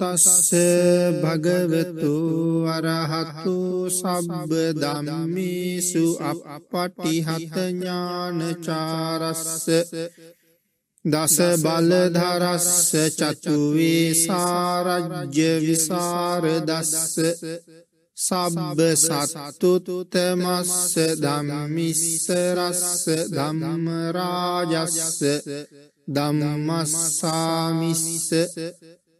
තස්ස භගවතු අරහතු සබ්බ ධම්මේසු අපපටිහත ඥානචාරස්ස දස බලධරස්ස චතුවේ සාරජ්‍ය විසරදස්ස සබ්බ සත්තුතුතමස්ස ධම්මිස්සරස්ස ධම්මරාජස්ස ධම්මස්සාමිස්ස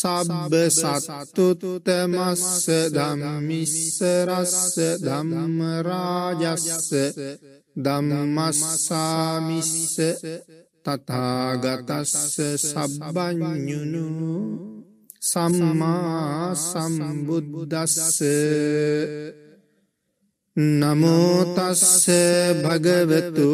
සබ්බ සත්තුතමස්ස ධම්මිස්ස රස්ස ධම්ම රාජස්ස ධම්මස්සාමිස්ස තථාගතස්ස සබ්බඤුනු සම්මා සම්බුද්දස්ස නමෝතස්ස භගවතු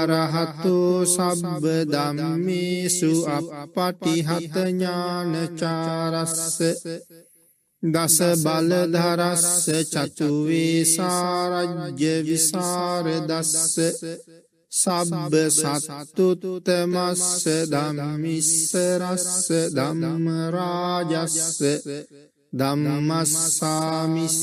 අරහතු සබ්බ දම්මිසු අපපටිහතඥානචාරස්ස දස බලධරස්ස චචුවේසාරජ්‍ය විසාරදස්ස සබ්බ සත්තුතුතමස්ස දම්මිස්සරස්ස දම්මරාජස්ස දම්මස්සාමිස්ස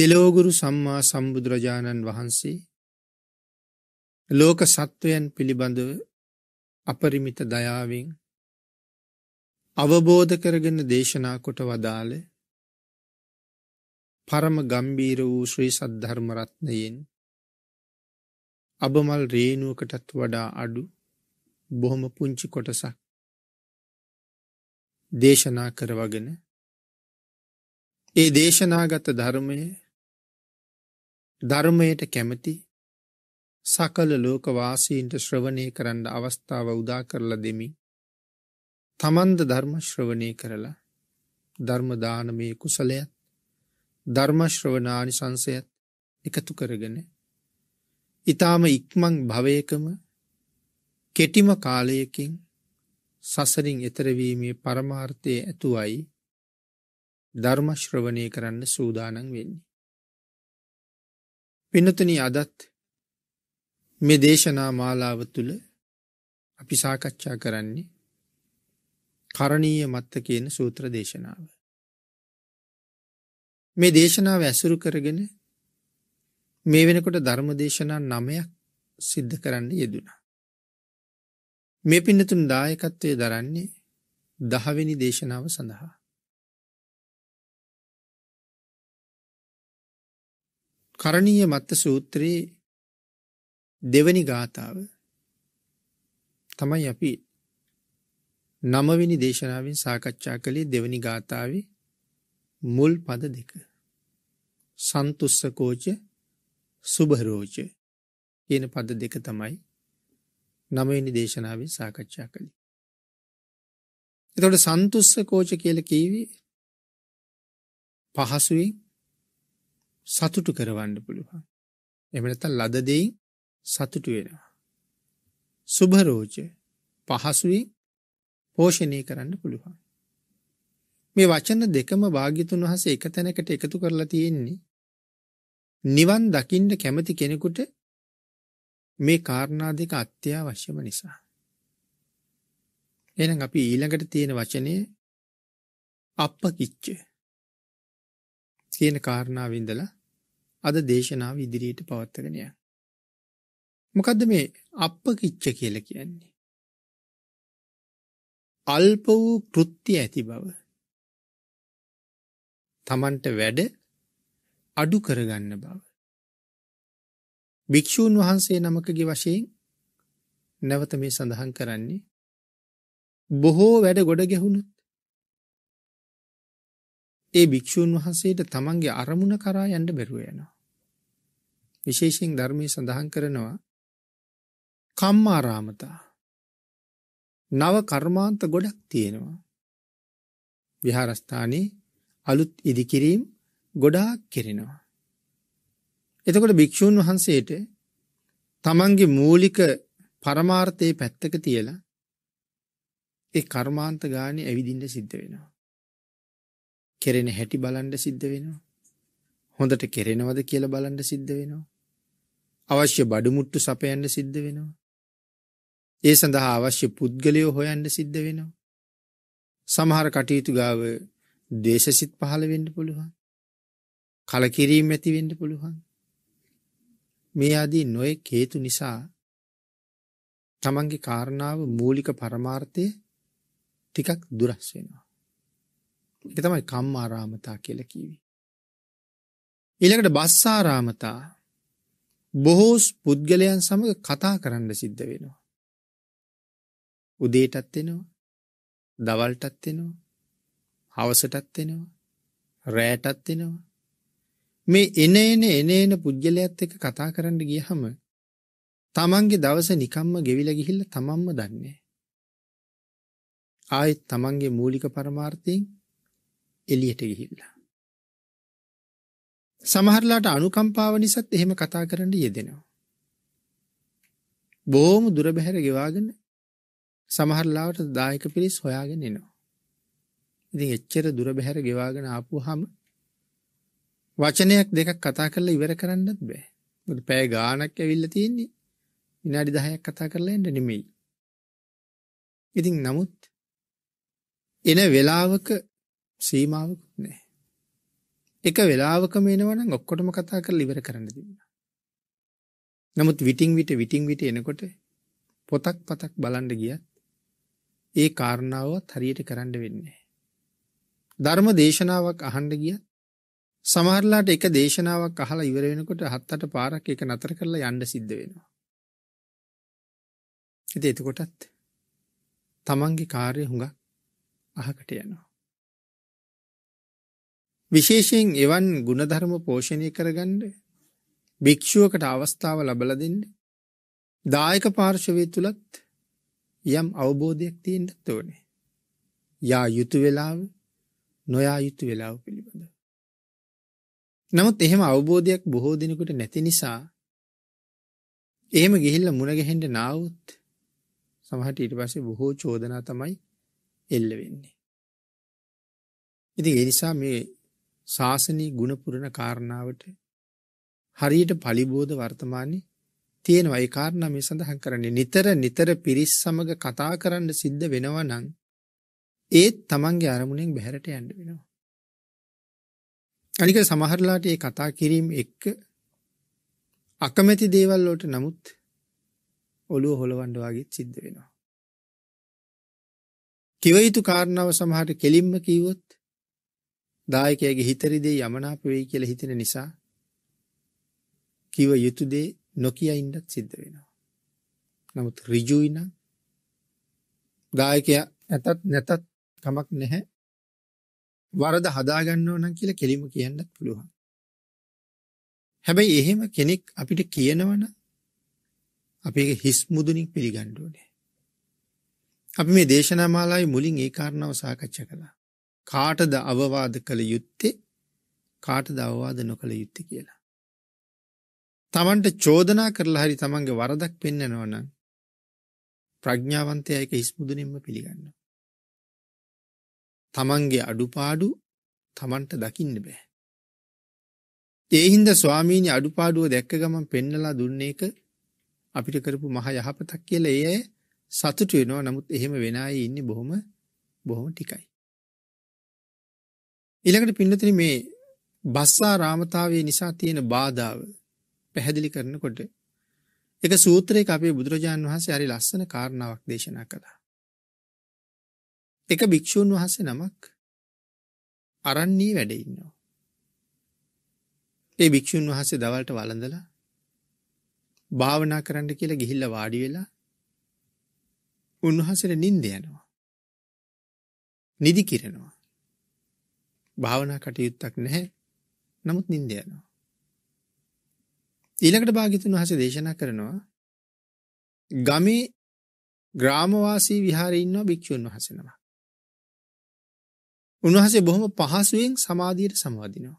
තෙලෝගුරු සම්මා සම්බුදුරජාණන් වහන්සේ ලෝක සත්වයන් පිළිබඳව අපරිමිත දයාවෙන් අවබෝධ කරගෙන දේශනා කොට වදාළ පරම ගම්බීර වූ ශ්‍රී සද්ධර්මරත්නයෙන් අබමල් රේනුවකටත් වඩා අඩු බොහොම පුංචි කොටසක් දේශනා කරවගෙන ඒ දේශනාගත ධර්මය ධර්මයට කැමති සකල ලෝකවාසීන්ට ශ්‍රවණය කරන්න අවස්ථාව උදා කරලා දෙමි. තමන්ද ධර්ම ශ්‍රවණය කරලා ධර්මදානමය කුසලයත් ධර්මශ්‍රවනානි සංසයත් එකතු කරගෙන. ඉතාම ඉක්මං භවයකම කෙටිම කාලයකින් සසරින් එතරවීමේ පරමාර්ථය ඇතුවයි ධර්මශ්‍රවනය කරන්න සූදානන් වෙන්නේ. පිනතන අදත් මේ දේශනා මාලාව තුළ අපි සාකච්ඡා කරන්නේ කරණීය මත්ත කියන සූත්‍ර දේශනාව. මේ දේශනාව ඇසුරු කරගෙන මේ වෙනකොට ධර්ම දේශනා නමයක් සිද්ධ කරන්න යෙදුණා. මේ පින්නතුන් දායකත්වය දරන්නේ දහවෙනි දේශනාව සඳහා. කරණීය මත්ත සූත්‍රයේ දෙවනි ගාථාව තමයි අපි නමවෙනි දේශනාවෙන් සාකච්ඡා කළේ දෙවනි ගාථාවේ මුල් පද දෙක. සන්තුස්සකෝච සුභරෝච කියන පද දෙක තමයි නමවෙනි දේශනාවෙන් සාකච්ඡා කළේ. එතකොට සන්තුස්සකෝච කියලා කීවේ පහසුවෙන් සතුටු කරවන්න පුළුවන්. එහෙම නැත්නම් ලද දෙයින් සතුටු වෙනවා. සුභ රෝච පහසුවෙන් පෝෂණය කරන්න පුළුවන්. මේ වචන දෙකම භාග්‍යතුන් වහන්සේ එක තැනකට එකතු කරලා තියෙන්නේ නිවන් දකින්න කැමති කෙනෙකුට මේ කාරණා දෙක අත්‍යවශ්‍යම නිසා. එහෙනම් අපි ඊළඟට තියෙන වචනේ අප්පකිච්ච කියන කාරණාවෙන්දලා අද දේශනාව ඉදිරියට පවත්වගෙන යන්න. මොකද්ද මේ අප්පකිච්ච කියලා කියන්නේ? අල්ප වූ කෘත්‍ය ඇති බව. Tamanට වැඩ අඩු කරගන්න බව. භික්ෂූන් වහන්සේ නමකගේ වශයෙන් නැවත මේ සඳහන් කරන්නේ බොහෝ වැඩ ගොඩ ගැහුණොත් ඒ භික්ෂූන් වහන්සේට තමන්ගේ අරමුණ කරා යන්න බැරුව යනවා. විශේෂයෙන් ධර්මයේ සඳහන් කරනවා කම්මාරාමතා. නව කර්මාන්ත ගොඩක් තියෙනවා. විහාරස්ථානයේ අලුත් ඉදිකිරීම් ගොඩාක් කෙරෙනවා. එතකොට භික්ෂූන් වහන්සේට තමන්ගේ මූලික පරමාර්ථයේ පැත්තක තියලා ඒ කර්මාන්ත ගානේ ඇවිදින්න සිද්ධ වෙනවා. කෙරෙන හැටි බලන්න සිද්ධ වෙනවා. හොඳට කෙරෙනවද කියලා බලන්න සිද්ධ වෙනවා. අවශ්‍ය බඩු මුට්ටු සපයන්න සිද්ධ වෙනවා. ඒ සඳහා අවශ්‍ය පුද්ගලයෝ හොයන්න සිද්ධ වෙනවා. සමහර කටයුතු ගාව දේශසිත පහළ වෙන්න පුළුවන්. කලකිරීම ඇති වෙන්න පුළුවන්. මේ ආදී නොයෙක් හේතු නිසා තමන්ගේ කාරණාව මූලික පරමාර්ථය ටිකක් දුරස් වෙනවා. ඒක තමයි කම්මාරාමතා කියලා කිව්වේ. ඊළඟට බස්සාරාමතා බොහෝ පුද්ගලයන් සමග කතා කරන්න සිද්ධ වෙනවා. උදේටත් එනවා. දවල්ටත් එනවා. හවසටත් එනවා. රෑටත් එනවා. මේ එන එන එන එන පුද්ගලයාත් එක්ක කතා කරන්න ගියහම තමන්ගේ දවස නිකම්ම ගෙවිලා ගිහිල්ලා තමන්ම දන්නේ ආයෙත් තමන්ගේ මූලික පරමාර්ථයෙන් එළියට ගිහිල්ලා. සමහරලාට අනුකම්පාව නිසාත් එහෙම කතා කරන්න යෙදෙනවා. බොහොම දුර බැහැර ගෙවාගෙන සමහරලාට දායක පිරිස් හොයාගෙන එනවා. ඉතින් එච්චර දුර බැහැර ගෙවාගෙන ආපුවාම වචනයක් දෙකක් කතා කරලා ඉවර කරන්නත් බෑ. මොකද පැය ගාණක් ඇවිල්ලා තියෙන්නේ. විනාඩි 10ක් කතා කරලා යන්න නෙමෙයි. ඉතින් නමුත් එන වේලාවක සීමාවකුත් නැහැ. එක වෙලාවකම එනවනම් ඔක්කොටම කතා කරලා ඉවර කරන්න තිබුණා. නමුත් විටින් විට විටින් විට එනකොට පොතක් පතක් බලන්න ගියත් ඒ කාරණාවත් හරියට කරන්න වෙන්නේ ධර්ම දේශනාවක් අහන්න ගියත් සමහරලාට එක දේශනාවක් අහලා ඉවර වෙනකොට හත් අට පාරක් ඒක නතර කරලා යන්න සිද්ධ වෙනවා. ඉතින් එතකොටත් තමන්ගේ කාර්ය හුඟක් අහකට යනවා. විශේෂයෙන් එවන් ගුණධර්ම පෝෂණය කරගන්න භික්ෂුවකට අවස්ථාව ලබලා දෙන්න දායක පාර්ශවය තුලත් යම් අවබෝධයක් තියෙන්න ඕනේ. යා යුතු වෙලාව නොයා යුතු වෙලාව පිළිබඳව. නමුත් එහෙම අවබෝධයක් බොහෝ දිනකට නැති නිසා එහෙම ගිහිල්ලා මුණ ගැහෙන්න නාවුත් සමහරට ඊට පස්සේ බොහෝ චෝදනා තමයි එල්ල වෙන්නේ. ඉතින් ඒ නිසා මේ ශාසනී ගුණපුරණ කාරණාවට හරියට පලිබෝධ වර්තමානයේ තියෙනවා ඒ කාරණා මේ සඳහන් කරන්නේ නිතර නිතර පිරිස් සමග කතා කරන්න සිද්ධ වෙනවා නම් ඒත් Tamanගේ අරමුණෙන් බැහැරට යන්න වෙනවා. අනික සමහරලාට මේ කතා කිරීම එක්ක අකමැති දේවල් වලට නමුත් ඔළුව හොලවන්න වගේ සිද්ධ වෙනවා. කිව යුතු කාරණාව සමහරට කෙලින්ම කිව්වොත් දායකයාගේ හිතරි දේ යමනාප වෙයි කියලා හිතෙන නිසා කිව යුතු දේ නොකිය ඉන්නත් සිද්ධ වෙනවා. නමුත් ඍජුයි නම් දායකයා නැතත් නැතත් කමක් නැහැ. වරද හදා ගන්නව නම් කියලා කෙලිම කියන්නත් පුළුවන්. හැබැයි එහෙම කෙනෙක් අපිට කියනවනම් අපි ඒක හිස් මුදුනින් පිළිගන්න ඕනේ. අපි මේ දේශනා මාලාවේ මුලින් ඒ කාරණාව සාකච්ඡා කළා. කාටද අවවාද කළ යුත්තේ කාටද අවවාද නොකළ යුත්තේ කියලා. තමන්ට චෝදනා කරලා හරි තමන්ගේ වරදක් පෙන්න්නනවන ප්‍රඥාවන්තයයක හිස්මුදුනින්ම පිළිගන්න. තමන්ගේ අඩුපාඩු තමන්ට දකින්න බෑ. ඒහින්ද ස්වාමීනි අඩුපාඩුව දැක්ක ගමන් පෙන්නලා දුන්න එක අපිට කරපු මහ යහපතක් කියලා ඒ සතුට වෙනවා නමුත් එහෙම වෙනයි ඉන්න බොහොම බොහොම ටිකයි. ඊළඟට පින්නතින මේ බස්සා රාමතාවය නිසා තියෙන බාධාව පැහැදිලි කරනකොට එක සූත්‍රයක අපේ බුදුරජාණන් වහන්සේ හරි ලස්සන කාරණාවක් දේශනා කළා. එක භික්ෂූන් වහන්සේ නමක් අරන්නේ වැඩ ඉන්නවා. ඒ භික්ෂූන් වහන්සේ දවල්ට වළඳලා භාවනා කරන්න කියලා ගිහිල්ලා වාඩි වෙලා උන්වහන්සේට නිින්ද යනවා. නිදි කිරනවා. භාවනා කටයුත්තක් නැහැ. නමුත් නිින්ද යනවා. ඊළඟට භාග්‍යතුන් වහන්සේ දේශනා කරනවා ගමේ ග්‍රාමවාසී විහාරේ ඉන්න භික්ෂුන් වහන්සේනම. උන්වහන්සේ බොහොම පහසුවෙන් සමාධියට සමාදිනවා.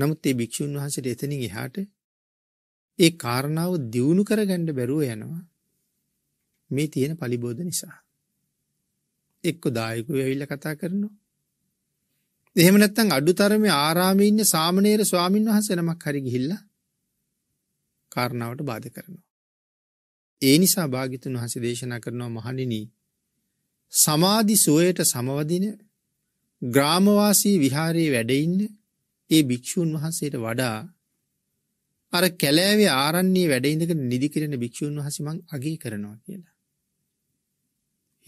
නමුත් මේ භික්ෂුන් වහන්සේට එතනින් එහාට ඒ කාරණාව දියුණු කරගන්න බැරුව යනවා මේ තියෙන පලිබෝධ නිසා. එක්ක දායකයෝ ඇවිල්ලා කතා කරනවා. එහෙම නැත්නම් අඩුතරමේ ආරාමයේ ඉන්න සාමණේර ස්වාමින් වහන්සේ නමක් හරි ගිහිල්ලා කාරණාවට බාධා කරනවා. ඒ නිසා භාග්‍යතුන් වහන්සේ දේශනා කරනවා මහණෙනි සමාධි සෝයට සමවදින ග්‍රාමවාසී විහාරයේ වැඩ ඒ භික්ෂුන් වහන්සේට වඩා අර කැලෑවේ ආරණ්‍යයේ වැඩ ඉඳගෙන නිදි කිරෙන භික්ෂුන් වහන්සේ මං අගය කරනවා කියලා.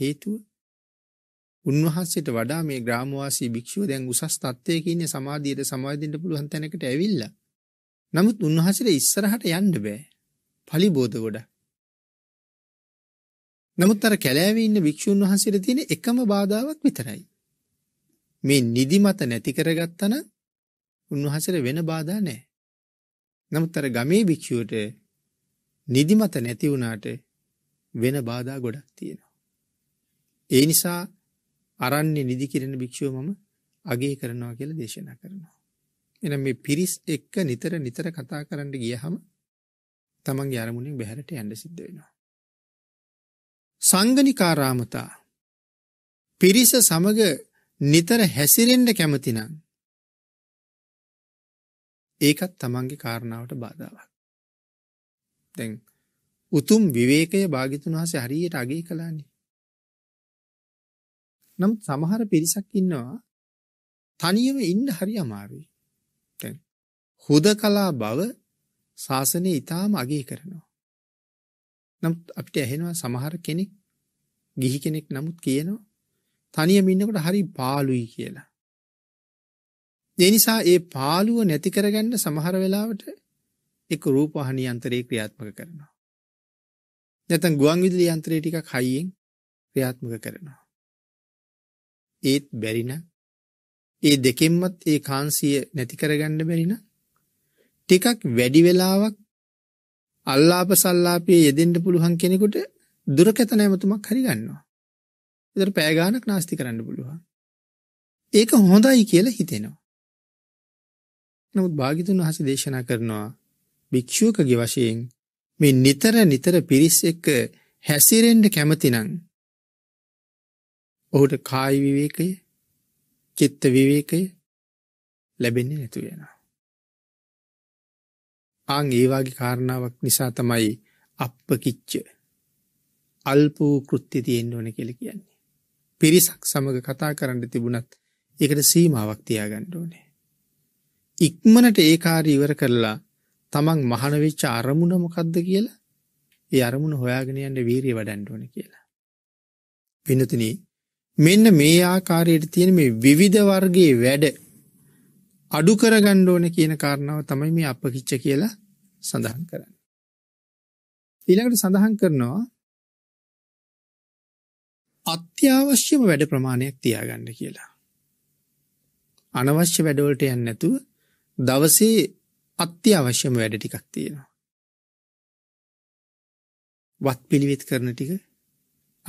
හේතුව උන්වහන්සේට වඩා මේ ග්‍රාමවාසී භික්ෂුව දැන් උසස් තත්ත්වයක ඉන්න සමාධියට සමාදින්න පුළුවන් තැනකට ඇවිල්ලා. නමුත් උන්වහන්සේට ඉස්සරහට යන්න බෑ. pali බෝධ ගොඩ. නමුත් අර කැලෑවේ ඉන්න භික්ෂුන් වහන්සේට තියෙන එකම බාධාවක් විතරයි. මේ නිදිමත නැති කරගත්තන උන්වහන්සේට වෙන බාධා නැහැ. නමුත් අර ගමේ භික්ෂුවට නිදිමත නැති වුණාට වෙන බාධා ගොඩක් තියෙනවා. ඒ නිසා අරන්නේ නිදි කිරෙන භික්ෂුව මම අගය කරනවා කියලා දේශනා කරනවා. එහෙනම් මේ පිරිස් එක්ක නිතර නිතර කතා කරන්න ගියහම තමන්ගේ අරමුණෙන් බැහැරට යන්න සිද්ධ වෙනවා. සංගනිකාරාමතා පිරිස සමග නිතර හැසිරෙන්න කැමතිනම් ඒකත් තමන්ගේ කාරණාවට බාධාවක්. දැන් උතුම් විවේකය භාගිතුන් වහන්සේ හරියට අගය කළානේ. නමුත් සමහර පිරිසක් ඉන්නවා තනියම ඉන්න හරි අමාරුයි. දැන් හුදකලා බව ශාසනය ඊටාම අගය කරනවා. නමුත් අපිට ඇහෙනවා සමහර කෙනෙක් ගිහි කෙනෙක් නමුත් කියනවා තනියම ඉන්නකොට හරි පාළුයි කියලා. ඒ නිසා ඒ පාළුව නැති කරගන්න සමහර වෙලාවට එක් රූපවාහිනී යන්ත්‍රේ ක්‍රියාත්මක කරනවා. නැත්නම් ගුවන් විදුලි යන්ත්‍රය ටිකක් හයියෙන් ක්‍රියාත්මක කරනවා. ඒත් බැරින ඒ දෙකෙන්මත් ඒ කාන්සිය නැති කරගන්න බැරින ටිකක් වැඩි වෙලාවක් අල්ලාප සල්ලාපයේ යෙදෙන්න පුළුවන් කෙනෙකුට දුරකතන ඇමතුමක් හරි ගන්නවා. ඒතර පෑ ගානක් නාස්ති කරන්න පුළුවන්. ඒක හොඳයි කියලා හිතෙනවා. නමුත් භාග්‍යතුන් වහන්සේ දේශනා කරනවා භික්ෂුවකගේ වශයෙන් මේ නිතර නිතර පිරිස් එක්ක හැසිරෙන්න කැමතිනම් ඔහුට කායි විවේකය චිත්ත විවේකය ලැබෙන්නේ නැතු වෙනවා. ආන් ඒවාගේ කාරණාවක් නිසා තමයි අප්ප කිච්ච අල්පූ කෘත්‍ය තියෙන්න ඕන කියලා කියන්නේ. පිරිසක් සමග කතා කරන්න තිබුණත් ඒකට සීමාවක් තියාගන්න ඕනේ. ඉක්මනට ඒ කාර්ය ඉවර කරලා තමන් මහන වෙච්ච අරමුණ මොකද්ද කියලා ඒ අරමුණ හොයාගෙන යන්න වීරිය වඩන්න ඕනේ කියලා. විනතිනී මෙන්න මේ ආකාරයට තියෙන මේ විවිධ වර්ගයේ වැඩ අඩු කරගන්න ඕන කියන කාරණාව තමයි මේ අපකිච්ච කියලා සඳහන් කරන්නේ. ඊළඟට සඳහන් කරනවා අත්‍යවශ්‍යම වැඩ ප්‍රමාණයක් තියාගන්න කියලා. අනවශ්‍ය වැඩවලට යන්න නැතුව දවසේ අත්‍යවශ්‍යම වැඩ ටිකක් තියෙනවා. වත් පිළිවෙත් කරන ටික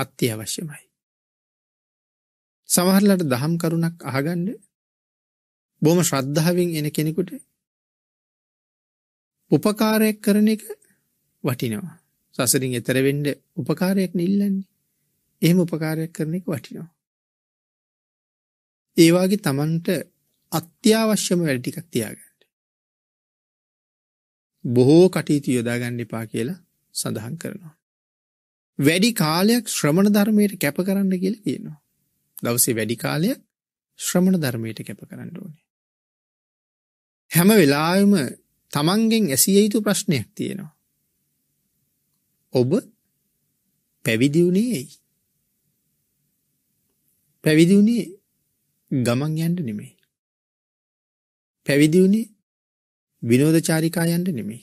අත්‍යවශ්‍යමයි. සමහරලට දහම් කරුණක් අහගන්න බොහොම ශ්‍රද්ධාවෙන් එන කෙනෙකුට උපකාරයක් කරන එක වටිනවා. සසරින් එතර වෙන්න උපකාරයක් නිල්ලන්නේ. එහෙම උපකාරයක් කරන එක වටිනවා. ඒ වගේ Tamanට අත්‍යවශ්‍යම වැඩ ටිකක් තියාගන්න. බොහෝ කටයුතු යොදා ගන්න එපා කියලා සඳහන් කරනවා. වැඩි කාලයක් ශ්‍රමණ ධර්මයට කැප කරන්න කියලා කියනවා. දවසේ වැඩි කාලයක් ශ්‍රමණ ධර්මයට කැප කරන්න ඕනේ. හැම වෙලාවෙම තමන්ගෙන් ඇසිය යුතු ප්‍රශ්නයක් තියෙනවා. ඔබ පැවිදි වුණේ ඇයි? පැවිදි වුණේ ගමන් යන්න නෙමෙයි. පැවිදි වුණේ විනෝදචාරිකා යන්න නෙමෙයි.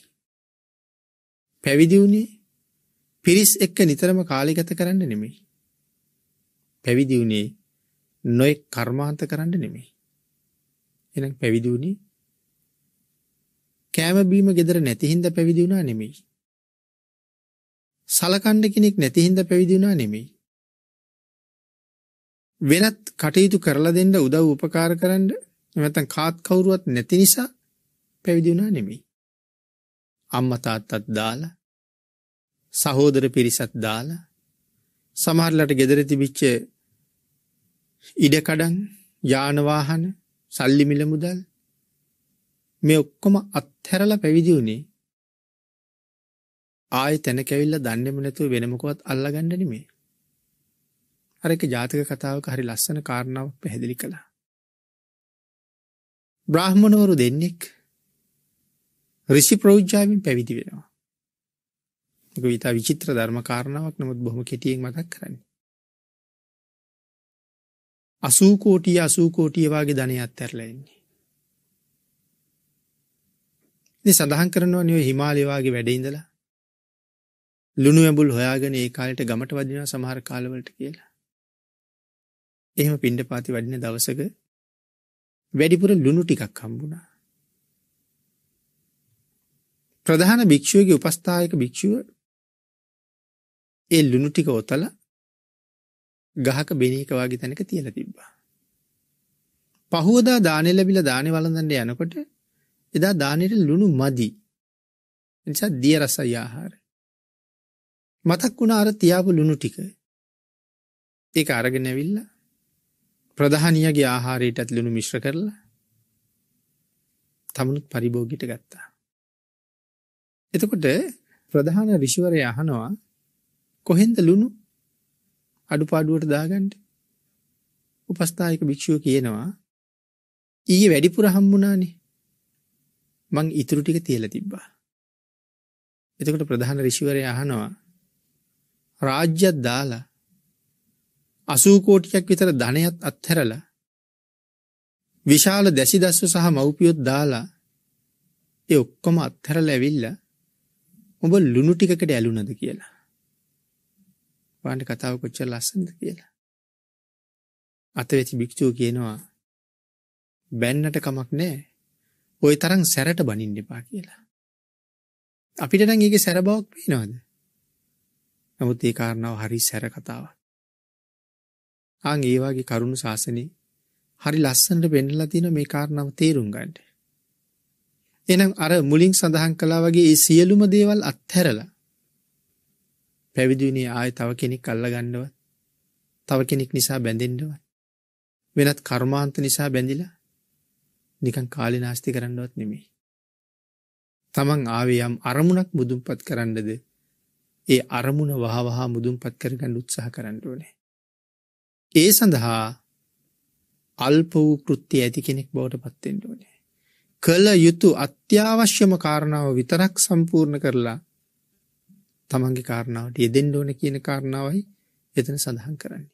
පැවිදි වුණේ පිරිස් එක්ක නිතරම කාලය ගත කරන්න නෙමෙයි. පැවිදි වුණේ නොයෙක් කර්මාන්ත කරන්න නෙමෙයි. එහෙනම් පැවිදි වුණේ කෑම බීම gedara නැති හින්දා පැවිදි වුණා නෙමෙයි. සලකන්න කෙනෙක් නැති හින්දා පැවිදි වුණා නෙමෙයි. වෙනත් කටයුතු කරලා දෙන්න උදව් උපකාර කරන්න නැත්නම් කාත් කවුරුවත් නැති නිසා පැවිදි වුණා නෙමෙයි. අම්මා තාත්තත් දාලා සහෝදර පිරිසත් දාලා සමහරලාට gedare තිබිච්ච ඉඩකඩන් යානවාහන සල්ලිමිල මුදල් මේ ඔක්කොම අත්හැරල පැවිදි වුණේ ආය තැන කැවිල්ල දන්නෙම නැතුව වෙනමකුවත් අල්ලගන්න නෙමේ. අර එක ජාතක කතාවක හරි ලස්සන කාරණාවක් පැහැදිලි කළා. බ්‍රාහ්මණවරු දෙන්නෙක් ඍෂි ප්‍රෝජ්ජාවෙන් පැවිදි වෙනවා. ඒක විතා විචිත්‍ර ධර්ම කාරණාවක් නමුත් බොහොම කෙටියෙන් මතක් කරන්නේ. 80 කෝටි 80 කෝටි වගේ ධනයත් ඇරලා ඉන්නේ. ඉතින් සඳහන් කරනවා නිය හිමාලය වගේ වැඩ ඉඳලා ලුණු ඇඹුල් හොයාගෙන ඒ කාලෙට ගමට වදිනවා සමහර කාලවලට කියලා. එහෙම පිණ්ඩපාති වඩින දවසක වැඩිපුර ලුණු ටිකක් හම්බුණා. ප්‍රධාන භික්ෂුවගේ උපස්ථායක භික්ෂුව ඒ ලුණු ටික ඔතලා ගහක බෙන එක වගේ තැනක තියලා තිබ්බා. පහුවදා දානෙ ලැබිලා දානෙ වළඳන්න යනකොට එදා දානෙට ලුණු මදි. නිසා දිය රසයි ආහාර. මතක් වුණා අර තියාපු ලුණු ටික. ඒක අරගෙන ඇවිල්ලා ප්‍රධානියගේ ආහාරයටත් ලුණු මිශ්‍ර කරලා තමනුත් පරිභෝගිට ගත්තා. එතකොට ප්‍රධාන ඍෂිවරයා අහනවා කොහෙන්ද ලුණු අඩුපාඩුවට දාගන්න. උපස්ථායක භික්ෂුව කියනවා ඊයේ වැඩිපුර හම්බුණානේ. මං ඉතුරු ටික තියලා තිබ්බා. එතකොට ප්‍රධාන ඍෂිවරයා අහනවා රාජ්‍යයක් දාලා 80 කෝටියක් විතර ධනයත් අත්හැරලා විශාල දැසිදස්ව සහ මව්පියොත් දාලා ඒ ඔක්කොම අත්හැරලා ඇවිල්ලා ඔබ ලුණු ටිකකට ඇලුනද කියලා. වාට කතාව කොච්චර ලස්සඳ කියලා. අතවෙති භික්‍ෂූ කියනවා බැන්නට කමක් නෑ ඔය තරං සැරට බනින්න එපා කියලා. අපිට නම් ඒක සැර බවක් පේනවාද? නමුත් ඒ කාරණාව හරි සැර කතාවක්. ආන් ඒ වගේ කරුණු ශාසනේ හරි ලස්සනට වෙන්නලා තියෙන මේ කාරණාව තේරුම් ගන්න. එහෙනම් අර මුලින් සඳහන් කළා වගේ මේ සියලුම දේවල් අත්හැරලා පැවිදිනේ ආය තව කෙනෙක් අල්ලගන්නවත් තව කෙනෙක් නිසා බැඳෙන්ඩුවත් වෙනත් කර්මාන්ත නිසා බැඳිලා නිකන් කාලි නාස්ති කරන්නවත් නෙමේ. තමන් ආවේ යම් අරමුණක් මුදුම්පත් කරන්නද ඒ අරමුණ වහවහා මුදුම්පත් කරගන්න උත්සාහ කරන්නඩුවනේ. ඒ සඳහා අල්ප වූ කෘත්තිය ඇති කෙනෙක් බවට පත්තෙන්ට ඕනේ. කළ යුතු අත්‍යවශ්‍යම කාරණාව විතරක් සම්පූර්ණ කරලා තමන්ගේ කාරණාවට යෙදෙන්න ඕන කියන කාරණාවයි එතන සඳහන් කරන්නේ.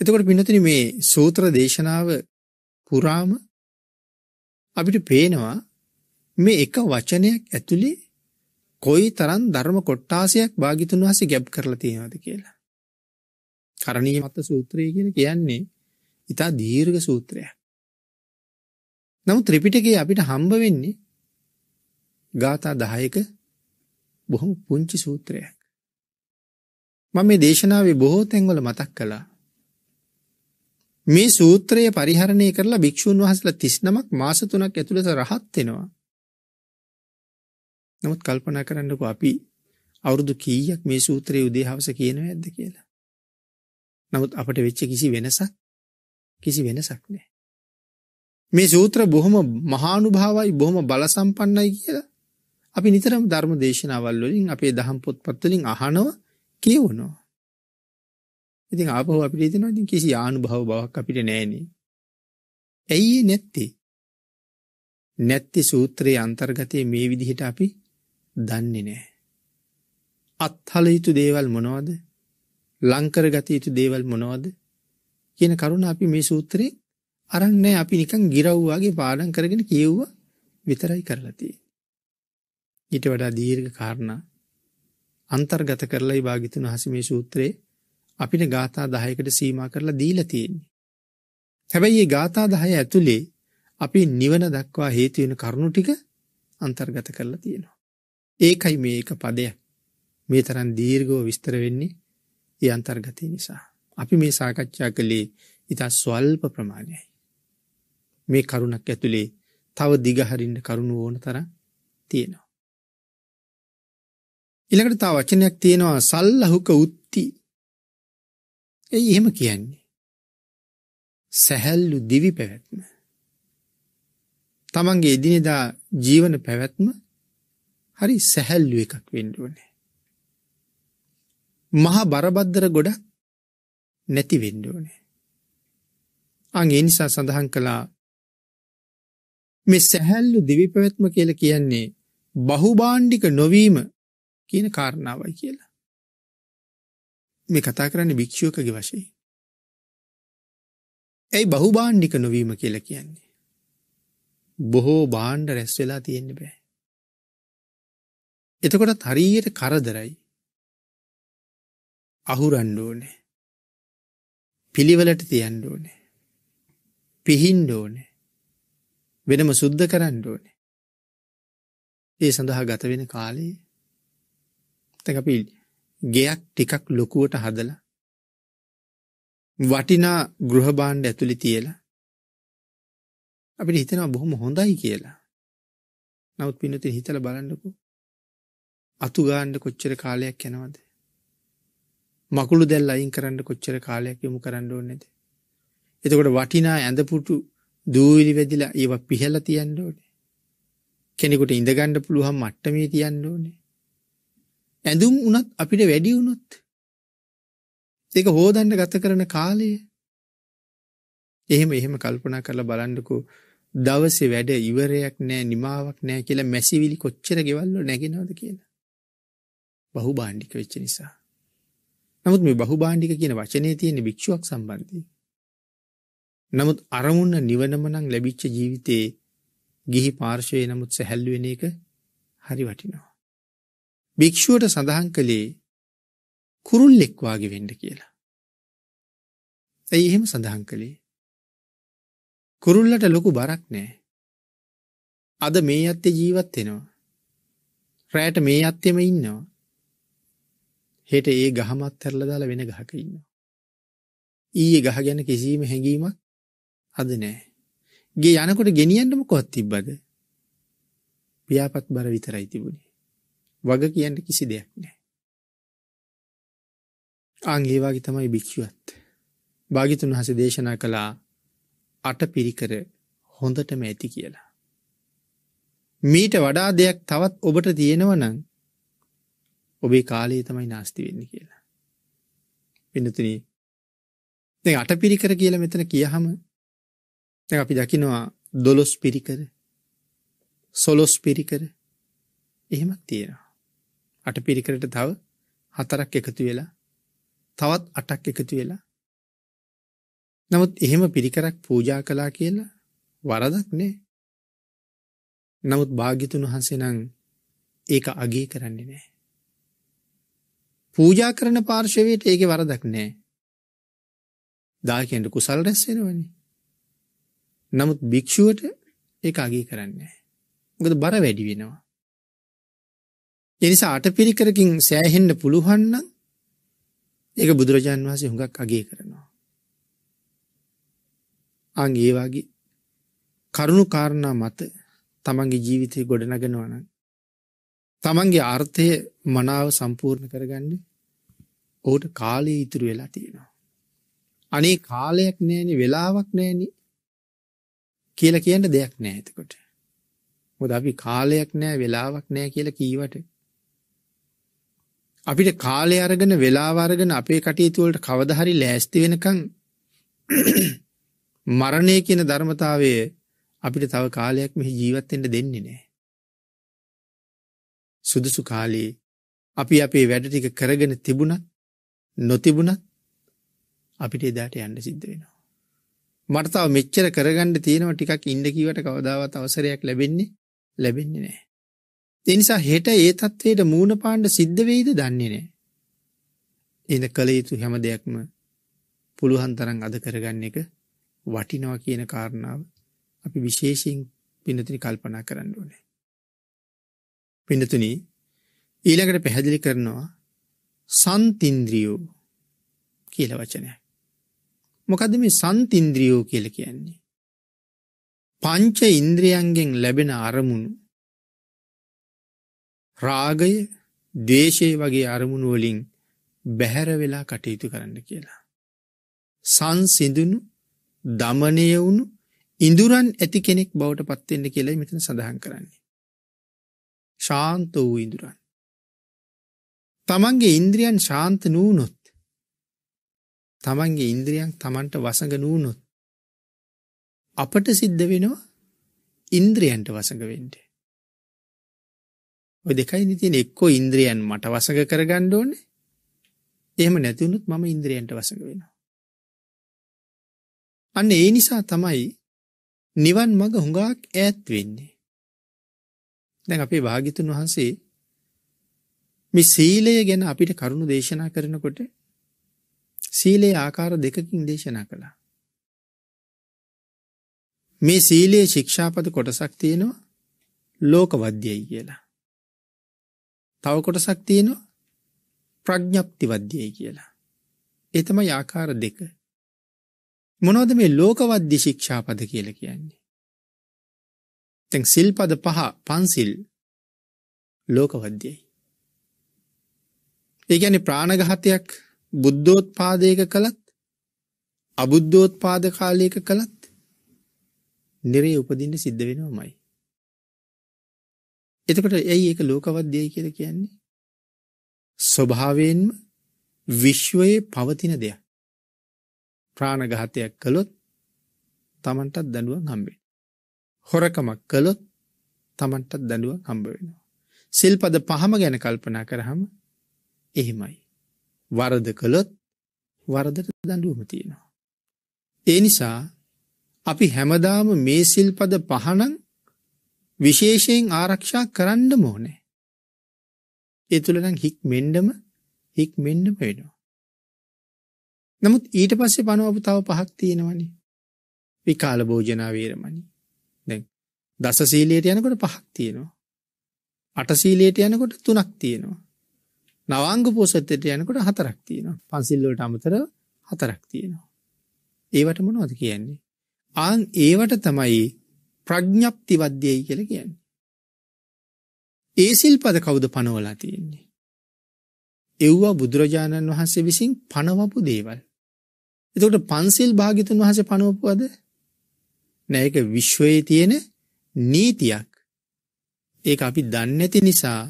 එතකොට පින්නතුනි මේ සූත්‍ර දේශනාව පුරාම අපිට පේනවා මේ එක වචනයක් ඇතුලේ කොයි තරම් ධර්ම කොට්ටාසයක් භාගිතුන් වහන්සේ ගැබ් කරලා තියෙනවද කියලා. කරණීය මත සූත්‍රය කියලා කියන්නේ ඉතා දීර්ඝ සූත්‍රයක්. නමුත් ත්‍රිපිටකයේ අපිට හම්බ වෙන්නේ ගාථා 10ක බොහොම පුංචි සූත්‍රයක්. මම මේ දේශනාවේ බොහෝ තැන්වල මතක් කළා. මේ සූත්‍රය පරිහරණය කරලා භික්ෂූන් වහන්සේලා 39ක් මාස 3ක් ඇතුළත රහත් වෙනවා. නමුත් කල්පනා කරන්නකෝ අපි අවුරුදු කීයක් මේ සූත්‍රයේ උදේ හවස කියනවද නැද්ද කියලා. නමුත් අපට වෙච්ච කිසි වෙනසක් කිසි වෙනසක් නැහැ. මේ සූත්‍ර බොහොම මහානුභාවයි බොහොම බලසම්පන්නයි කියලා අපි නිතරම ධර්ම දේශනාවල් වලින් අපේ දහම් පොත්පත් වලින් අහනව කියවනවා. ඉතින් ආපහු අපිට හිතෙනවා ඉතින් කිසි ආනුභව බවක් අපිට නැහෙනේ. ඇයි නැත්තේ? නැත්ති සූත්‍රයේ අන්තර්ගතයේ මේ විදිහට අපි දන්නේ නැහැ. අත්හල යුතු දේවල් මොනවද? ලංකර ගත යුතු දේවල් මොනවද? කියන කරුණ අපි මේ සූත්‍රේ අරන් නැහැ. අපි නිකන් ගිරව් වගේ පාඩම් කරගෙන කියෙව්වා විතරයි කරලා තියෙන්නේ. ඊට වඩා දීර්ඝ කාරණා අන්තර්ගත කරලා භාගිතුන් වහන්සේ මේ සූත්‍රයේ අපිට ගාථා 10කට සීමා කරලා දීලා තියෙන්නේ. හැබැයි මේ ගාථා 10 ඇතුලේ අපි නිවන දක්වා හේතු වෙන කරුණු ටික අන්තර්ගත කරලා තියෙනවා. ඒකයි මේ එක පදයක්. මේ තරම් දීර්ඝව විස්තර වෙන්නේ ඒ අන්තර්ගතය නිසා. අපි මේ සාකච්ඡා කළේ ඉතා ස්වල්ප ප්‍රමාණයයි. මේ කරුණක් ඇතුලේ තව දිගහරින්න කරුණු ඕන තරම් තියෙනවා. ඊළඟට තව වචනයක් තියෙනවා සල්ලහුක උත්ති. එයි එහෙම කියන්නේ. සැහැල්ලු දිවි පැවැත්ම. තමන්ගේ එදිනෙදා ජීවන පැවැත්ම හරි සැහැල්ලු එකක් වෙන්න ඕනේ. මහා බරබද්දර ගොඩක් නැති වෙන්න ඕනේ. අන් ඒ නිසා සඳහන් කළා මේ සැහැල්ලු දිවි පැවැත්ම කියලා කියන්නේ බහුභාණ්ඩික නොවීම කියන කාරණාවයි කියලා. මේ කතා කරන්නේ භික්ෂුවකගේ වශයෙන්. ඇයි බහුභාණ්ඩික නොවීම කියලා කියන්නේ? බොහෝ භාණ්ඩ රැස් වෙලා තියෙන්න බෑ. එතකොටත් හරියට කරදරයි. අහුරන්න ඕනේ. පිළිවෙලට තියන්න ඕනේ. පිහින්න ඕනේ. වෙනම සුද්ධ කරන්න ඕනේ. ඒ සඳහා ගත වෙන කාලේ දැන් අපි ගෙයක් ටිකක් ලොකුවට හදලා වටිනා ගෘහ භාණ්ඩ ඇතුලේ තියලා අපිට හිතෙනවා බොහොම හොඳයි කියලා. නමුත් පින්නතින් හිතලා බලන්නකෝ. අතු ගන්න කොච්චර කාලයක් යනවද? මකුළු දැල් අයින් කරන්න කොච්චර කාලයක් යොමු කරන්න ඕනේද? එතකොට වටිනා ඇඳපුටු දූවිලි වැදිලා ඒවා පිහලා තියන්න ඕනේ. කෙනෙකුට ඉඳ ගන්න පුළුවන් මට්ටමේ තියන්න ඕනේ. ඇඳුම් වුණත් අපිට වැඩි වුණොත් ඒක හොදන්න ගත කරන කාලය එහෙම එහෙම කල්පනා කරලා බලන්නකෝ දවසේ වැඩ ඉවරයක් නෑ නිමාවක් නෑ කියලා මැසිවිලි කොච්චර ගෙවල්ල නැගෙනවද කියලා බහු භාණ්ඩික වෙච්ච නිසා නමුත් මේ බහු භාණ්ඩික කියන වචනේ තියෙන භික්ෂුවක් සම්බන්ධයෙන් නමුත් අරමුණ නිවනම නම් ලැබිච්ච ජීවිතේ ගිහි පාර්ශවයේ නමුත් සැහැල්ලු වෙන එක හරි වටිනවා භික්ෂුවට සඳහන් කළේ කුරුල්ලෙක් වාගේ වෙන්න කියලා. ඇයි එහෙම සඳහන් කළේ? කුරුල්ලට ලොකු බරක් නැහැ. අද මේ යත්තේ ජීවත් වෙනවා. රැයට මේ යත්තේම ඉන්නවා. හෙට ඒ ගහමත් ඇරලා දාලා වෙන ගහක ඉන්නවා. ඊයේ ගහ ගැන කිසිම හැඟීමක් අද නැහැ. ගේ යනකොට ගෙනියන්න මොකවත් තිබ්බද? පියාපත් බර විතරයි තිබුණේ. වග කියන්න කිසි දෙයක් නැහැ. ආන් ඒ වගේ තමයි භික්ෂුවත්. භාග්‍යතුන් වහන්සේ දේශනා කළා අට පිරිකර හොඳටම ඇති කියලා. මීට වඩා දෙයක් තවත් ඔබට තියෙනවා නම් ඔබේ කාලය තමයි නාස්ති වෙන්නේ කියලා. වෙනතුනි දැන් අට පිරිකර කියලා මෙතන කියහම දැන් අපි දකිනවා දොළොස් පිරිකර සොළොස් පිරිකර එහෙමත් තියෙනවා. අටපිරිකරට තව හතරක් එකතු වෙලා තවත් අටක් එකතු වෙලා නමුත් එහෙම පිරිකරක් පූජා කළා කියලා වරදක් නෑ. නමුත් භාග්‍යතුන් වහන්සේ නම් ඒක අගේ කරන්නේ නෑ. පූජා කරන පාර්ශවයට ඒකේ වරදක් නෑ. දායකයන්ට කුසල් රැස් වෙනවනේ. නමුත් භික්ෂුවට ඒක අගේ කරන්නේ නෑ. මොකද බර වැඩි වෙනවා. ඒ නිසා අටපිරිකරකින් සෑහෙන්න පුළුවන් නම් ඒක බුදුරජාන් වහන්සේ හුඟක් අගය කරනවා. අන් ඒ වගේ කරුණු කාරණා මත තමන්ගේ ජීවිතය ගොඩනගනවා නම් තමන්ගේ අර්ථය මනාව සම්පූර්ණ කරගන්න ඔහුට කාලය ඉතුරු වෙලා තියෙනවා. අනේ කාලයක් නෑනි වෙලාවක් නෑනි කියලා කියන්න දෙයක් නෑ එතකොට. මොකද අපි කාලයක් නෑ වෙලාවක් නෑ කියලා කීවට අපිට කාලය අරගෙන වෙලාව අරගෙන අපේ කටයුතු වලට කවදා හරි ලෑස්ති වෙනකන් මරණය කියන ධර්මතාවය අපිට තව කාලයක් මෙහි ජීවත් වෙන්න දෙන්නේ නැහැ. සුදුසු කාලේ අපි අපේ වැඩ ටික කරගෙන තිබුණත් නොතිබුණත් අපිට එදාට යන්න සිද්ධ වෙනවා. මට තව මෙච්චර කරගන්න තියෙනවා ටිකක් ඉන්න කීවට කවදාවත් අවසරයක් ලැබෙන්නේ ලැබෙන්නේ නැහැ. ඒ නිසා හෙට ඒ தത്വයට මූණ පාන්න සිද්ධ වෙයිද දන්නේ නැහැ. එන කල යුතු හැම දෙයක්ම පුළුවන් තරම් අද කරගන්න එක වටිනවා කියන කාරණාව අපි විශේෂයෙන් පින්නතුනි කල්පනා කරන්න ඕනේ. පින්නතුනි ඊළඟට පැහැදිලි කරනවා සන්තින්ද්‍රියෝ කියලා වචනයක්. මොකද මේ සන්තින්ද්‍රියෝ කියලා කියන්නේ? පංච ඉන්ද්‍රියයන්ගෙන් ලැබෙන අරමුණු රාගය, දේශය වගේ අරමුණු වලින් බැහැර වෙලා කටයුතු කරන්න කියලා. සංසිඳුණු, දමණය වුණු ඉඳුරන් ඇති කෙනෙක් බවට පත් වෙන්න කියලා මෙතන සඳහන් කරන්නේ. ශාන්ත වූ ඉඳුරන්. තමන්ගේ ඉන්ද්‍රියන් ශාන්ත නූනොත් තමන්ගේ ඉන්ද්‍රියන් තමන්ට වසඟ නූනොත් අපට සිද්ධ වෙනවා ඉන්ද්‍රියන්ට වසඟ වෙන්නේ. ওই දෙකයිනේ තියෙන එක්කෝ ඉන්ද්‍රියන් මට වසඟ කරගන්න ඕනේ. එහෙම නැති වුණොත් මම ඉන්ද්‍රියන්ට වසඟ වෙනවා. අන්න ඒ නිසා තමයි නිවන් මඟ හුඟක් ඈත් වෙන්නේ. දැන් අපේ භාග්‍යතුන් වහන්සේ මේ සීලය ගැන අපිට කරුණු දේශනා කරනකොට සීලේ ආකාර දෙකකින් දේශනා කළා. මේ සීලයේ ශික්ෂාපද කොටසක් තියෙනවා ලෝකවද්‍යයි කියලා. තව කොටසක් තියෙනවා ප්‍රඥප්තිවද්‍යයි කියලා. ඒ තමයි ආකාර දෙක. මොනවද මේ ලෝකවද්‍ය ශික්ෂාපද කියලා කියන්නේ? දැන් සිල්පද පහ පන්සිල් ලෝකවද්‍යයි. ඒ කියන්නේ ප්‍රාණඝාතයක් බුද්ධෝත්පාදයක කළත් අබුද්ධෝත්පාද කාලයක කළත් නිරේ උපදින්න සිද්ධ වෙනවමයි. එතකොට ඇයි ඒක ලෝකවද්‍යයි කියලා කියන්නේ? ස්වභාවයෙන්ම විශ්වයේ පවතින දෙයක්. ප්‍රාණඝාතයක් කළොත් Tamanටත් දඬුවම් හම්බ හොරකමක් කළොත් Tamanටත් දඬුවම් හම්බ වෙනවා. සිල්පද පහම ගැන කල්පනා කරාම එහෙමයි. වරද කළොත් වරදට දඬුවම තියෙනවා. ඒ නිසා අපි හැමදාම මේ සිල්පද පහනම් විශේෂයෙන් ආරක්ෂා කරන්නම ඕනේ. ඒ තුල නම් හික්මෙන්නම හික්මෙන්නම වෙනවා. නමුත් ඊට පස්සේ පනවපු තව පහක් තියෙනවනේ. විකාල භෝජන වේරමණී. දැන් දස සීලයට යනකොට පහක් තියෙනවා. අට සීලයට යනකොට තුනක් තියෙනවා. නවාංග පොසත්යට යනකොට හතරක් තියෙනවා. පන්සිල් වලට අමතරව හතරක් තියෙනවා. ඒවට මොනවද කියන්නේ? ආන් ඒවට තමයි ප්‍රඥප්තිවද්‍යයි කියලා කියන්නේ. ඒ සිල්පද කවුද පනවලා තියෙන්නේ? එව්වා බුදුරජාණන් වහන්සේ විසින් පනවපු දේවල්. එතකොට පන්සිල් භාග්‍යතුන් වහන්සේ පනවපුවද? නෑ ඒක විශ්වයේ තියෙන නීතියක්. ඒක අපි දන්නේ නැති නිසා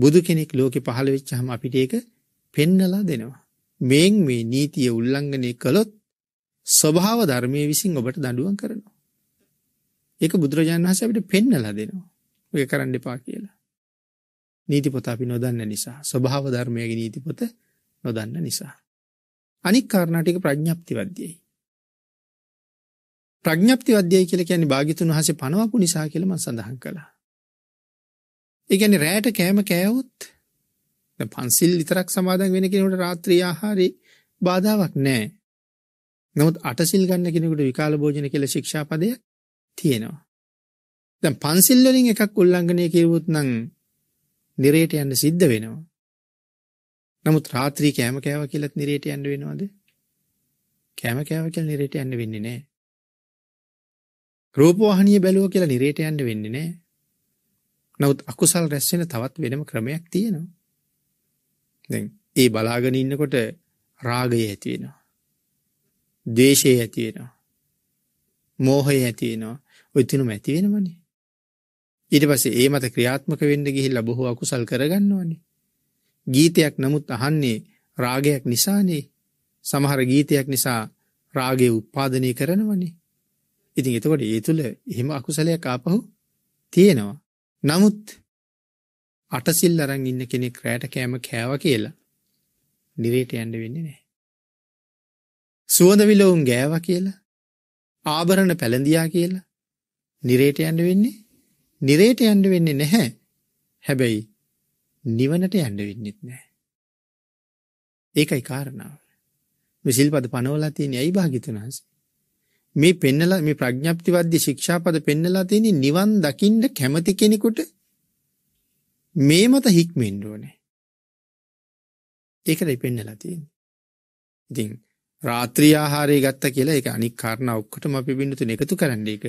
බුදු කෙනෙක් ලෝකේ පහළ වෙච්චාම අපිට ඒක පෙන්නලා දෙනවා. මේන් මේ නීතිය උල්ලංඝනය කළොත් ස්වභාව ධර්මයේ විසින් ඔබට දඬුවම් කරනවා. ඒක බුදුරජාණන් වහන්සේ අපිට පෙන්නලා දෙනවා. ඔය කරන්න එපා කියලා. නීති පොත අපි නොදන්න නිසා, ස්වභාව ධර්මයේ නීති පොත නොදන්න නිසා. අනික් කාරණා ටික ප්‍රඥප්ති වද්‍යයි. ප්‍රඥප්ති වද්‍යයි කියලා කියන්නේ භාග්‍යතුන් වහන්සේ පනවපු නිසා කියලා මම සඳහන් කළා. ඒ කියන්නේ රැයට කෑම කෑවොත් දැන් පන්සිල් විතරක් සමාදන් වෙන කෙනෙකුට රාත්‍රී ආහාරේ බාධාවක් නැහැ. නමුත් අටසිල් ගන්න කෙනෙකුට විකාල භෝජන කියලා ශික්ෂාපදයක් තියෙනවා. දැන් පන්සිල් වලින් එකක් උල්ලංඝනය කෙරුවොත් නම් නිරේට යන්න සිද්ධ වෙනවා. නමුත් රාත්‍රී කෑම කෑව කියලාත් නිරේට යන්න වෙනවද? කෑම කෑව කියලා නිරේට යන්න වෙන්නේ නැහැ. රූපවාහිනිය බැලුවා කියලා නිරේට යන්න වෙන්නේ නැහැ. නමුත් අකුසල් රැස් වෙන තවත් වෙනම ක්‍රමයක් තියෙනවා. දැන් ඒ බලාගෙන ඉන්නකොට රාගය ඇති වෙනවා. ද්වේෂය ඇති වෙනවා. මෝහය ඇති වෙනවා. ඔය තුනම ඇති වෙනවනේ. ඊට පස්සේ ඒ මත ක්‍රියාත්මක වෙන්න ගිහිල්ලා බොහෝ අකුසල් කරගන්නවනේ. ගීතයක් නමුත් අහන්නේ රාගයක් නිසානේ. සමහර ගීතයක් නිසා රාගය උපාදනය කරනවනේ. ඉතින් එතකොට ඒ තුල එහෙම අකුසලයක් ආපහු තියෙනවා. නමුත් අටසිල් අරන් ඉන්න කෙනෙක් රැට කෑම කෑවා කියලා නිරේට යන්න වෙන්නේ නැහැ. සුවඳ විලවුන් ගෑවා කියලා ආභරණ පැළඳියා කියලා නිරේට යන්න වෙන්නේ නිරේට යන්න වෙන්නේ නැහැ. හැබැයි නිවනට යන්න වෙන්නේත් නැහැ. ඒකයි කාරණාව. මේ සිල්පද පනවලා තියෙන ඇයි භාග්‍යතුන්හස මේ පෙන්නලා මේ ප්‍රඥාප්තිවද්දී ශික්ෂාපද පෙන්නලා තියෙන නිවන් දකින්න කැමති කෙනෙකුට මේ මත හික්මෙන්න ඕනේ. ඒකයි පෙන්නලා තියෙන්නේ. ඉතින් රාත්‍රී ආහාරය ගත්ත කියලා ඒක අනික් කාරණා ඔක්කොටම අපි බින්දුතුන එකතු කරන්න ඒක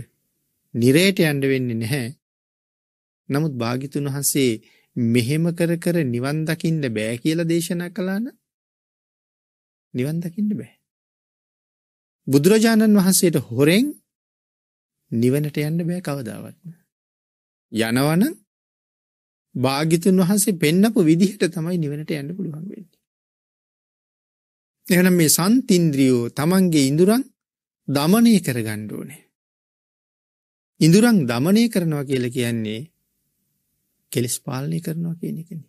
නිරයට යන්න වෙන්නේ නැහැ. නමුත් භාග්‍යතුන් වහන්සේ මෙහෙම කර කර නිවන් දකින්න බෑ කියලා දේශනා කළා නම් නිවන් දකින්න බෑ. බුදුරජාණන් වහන්සේට හොරෙන් නිවනට යන්න බෑ කවදාවත්. යනවනම් භාග්‍යතුන් වහන්සේ පෙන්නපු විදිහට තමයි නිවනට යන්න පුළුවන් වෙන්නේ. එහෙනම් මේ සන්තින්ද්‍රියෝ Tamange ඉඳුරන් দমনය කරගන්න ඕනේ. ඉඳුරන් දමනය කරනවා කියල කියන්නේ කෙලෙස් පාලනය කරනවා කියන එකන.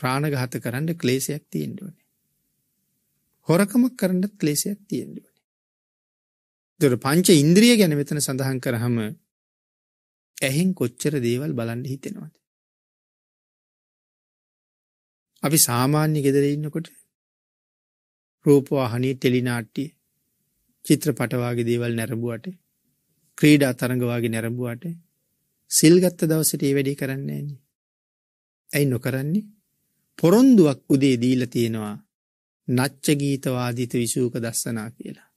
ප්‍රාණගහත කරන්න ක්ලේසයක් තියෙන්ඩුවනේ. හොරකමක් කරන්නත් ක්ලේසයක් තියෙන්ඩුවනේ. දොර පංච ඉන්ද්‍රිය ගැන මෙතන සඳහන් කරහම ඇහෙන් කොච්චර දේවල් බලන්න හිතෙනවාද. අපි සාමාන්‍ය ගෙදර ඉන්නකොට රූපවාහනී ටෙලිනාට්ටිය චිත්‍රපටවාගේ දේවල් නැරඹුවට ක්‍රීඩා තරඟවාගේ නැරඹුවාට සිල්ගත්ත දවසට ඒ වැඩේ කරන්නේ ඇයි නොකරන්නේ? පොරොන්දුවක් උදේ දීලා තියෙනවා නච්ච ගීත වාදිත විසූක දස්සනා කියලා.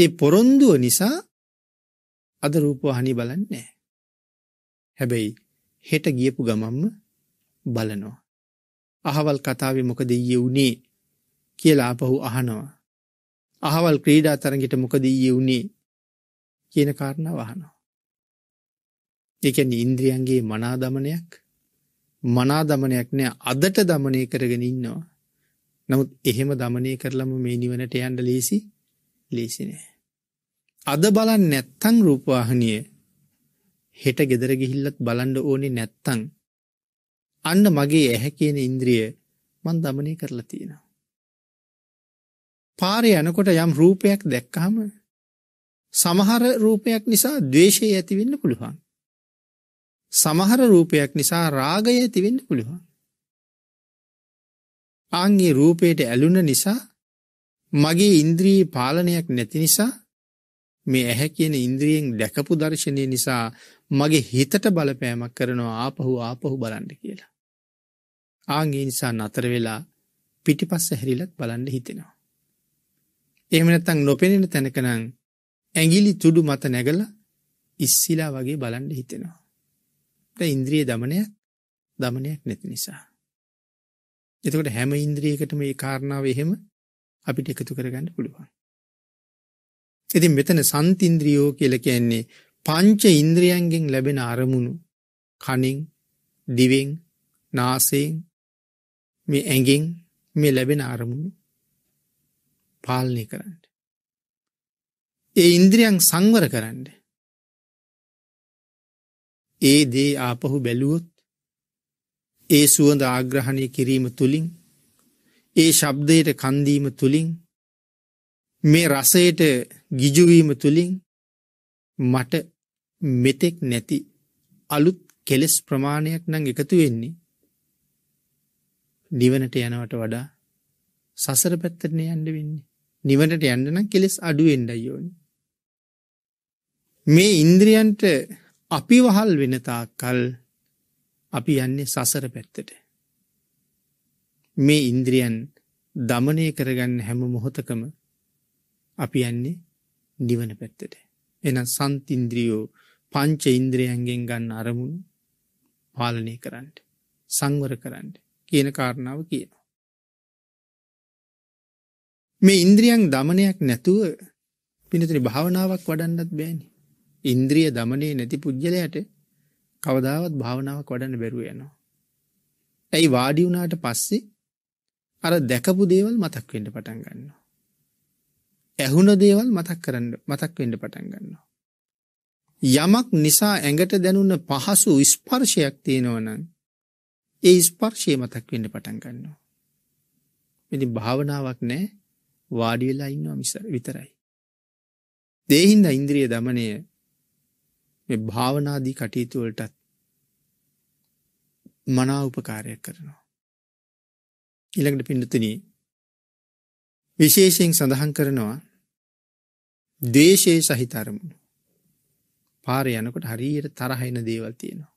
ඒ පොරොන්දුව නිසා අද රූපවාහිනි බලන්නේ හැබැයි හෙට ගියපු ගමම්ම බලනවා. අහවල් කතාවේ මොකද ඊයේ උනේ කියලා අපහු අහනවා. අහවල් ක්‍රීඩා තරඟෙට මොකද ඊයේ උනේ කියන කාරණාව අහනවා. ඒ කියන්නේ ඉන්ද්‍රියන්ගේ මනා දමනයක් මනා දමනයක් නෑ අදට දමනය කරගෙන ඉන්නවා. නමුත් එහෙම දමනය කරලම මේ නිවනට යන්න ලේසි ලේසි නෑ. අද බලන්න නැත්තම් රූපවාහිනිය හෙට ගෙදර ගිහිල්ලත් බලන්න ඕනේ නැත්තම් අන්න මගේ ඇහැ කියන ඉන්ද්‍රිය මන් දමනය කරලා තියෙනවා. පාරේ යනකොට යම් රූපයක් දැක්කහම සමහර රූපයක් නිසා ද්වේෂය ඇති වෙන්න පුළුවන්. සමහර රූපයක් නිසා රාගය ඇති වෙන්න පුළුවන්. ආන්ගේ රූපයට ඇලුන නිසා මගේ ඉන්ද්‍රියේ පාලනයක් නැති නිසා මේ ඇහැ කියන ඉන්ද්‍රියෙන් දැකපු දර්ශනය නිසා මගේ හිතට බලපෑමක් කරනවා ආපහු ආපහු බලන්න කියලා. ආන්ගේ නිසා නතර වෙලා පිටිපස්ස හැරිලත් බලන්න හිතෙනවා. එහෙම නැත්නම් නොපෙනෙන තැනකනම් ඇඟිලි තුඩු මත නැගලා ඉස්සිලා වගේ බලන්න හිතෙනවා. දැන් ඉන්ද්‍රිය দমনයක් দমনයක් නැති නිසා. එතකොට හැම ඉන්ද්‍රියයකටම මේ කාරණාව එහෙම අපිට එකතු කරගන්න පුළුවන්. ඉතින් මෙතන සන්තින්ද්‍රියෝ කියලා කියන්නේ පංච ඉන්ද්‍රියයන්ගෙන් ලැබෙන අරමුණු කනින්, දිවෙන්, නාසයෙන්, මේ ඇඟෙන් මේ ලැබෙන අරමුණු පාලනය කරන්න. ඒ ඉන්ද්‍රියන් සංවර කරන්න. ඒ දේ ආපහු බැලුවොත් ඒ සුවඳ ආග්‍රහණය කිරීම තුළින් ඒ ශබ්දයට කන්දීම තුළින් මේ රසයට ගිජුවීම තුළින් මට මෙතෙක් නැති අලුත් කෙලෙස් ප්‍රමාණයක් නම් එකතු වෙන්නේ නිවනට යනවට වඩා සසර පැත්තරන යන්න වෙන්නේ නිවනට යන්න නම් කෙලෙස් අඩුවෙන්ඩ යෝනි මේ ඉන්ද්‍රියන්ට අපි වහල් වෙනතා කල් අපි යන්නේ සසර පැත්තට. මේ ඉන්ද්‍රියන් දමනය කරගන්න හැම මොහොතකම අපි යන්නේ නිවන පැත්තට. එන සන්තින්ද්‍රියෝ පංච ඉන්ද්‍රියන්ගෙන් ගන්න අරමුණු පාලනය කරන්න. සංවර කරන්න කියන කාරණාව කියනවා. මේ ඉන්ද්‍රියන් දමනයක් නැතුව පිනතුනි භාවනාවක් වඩන්නත් බෑනි. ඉන්ද්‍රිය දමනේ නැති පුද්ගලයට කවදාවත් භාවනාවක් වඩන්න බැරුව යනවා. ඇයි වාඩි වුණාට පස්සේ අර දැකපු දේවල් මතක් වෙන්න පටන් ගන්නවා. ඇහුණ දේවල් මතක් කරන්න මතක් වෙන්න පටන් ගන්නවා. යමක් නිසා ඇඟට දැනුන පහසු ස්පර්ශයක් තියෙනවා නම් ඒ ස්පර්ශය මතක් වෙන්න පටන් ගන්නවා. ඉතින් භාවනාවක් නැහැ වාඩි වෙලා ඉන්නවා මිස විතරයි. දේහින්ද ඉන්ද්‍රිය দমনය මේ භාවනාදී කටයුතු වලටත් මනා උපකාරයක් කරනවා. ඊළඟට පින්නතුනි විශේෂයෙන් සඳහන් කරනවා දේශයේ සහිත අරමුණු. පාර යනකොට හරියට තරහ එන දේවල් තියෙනවා.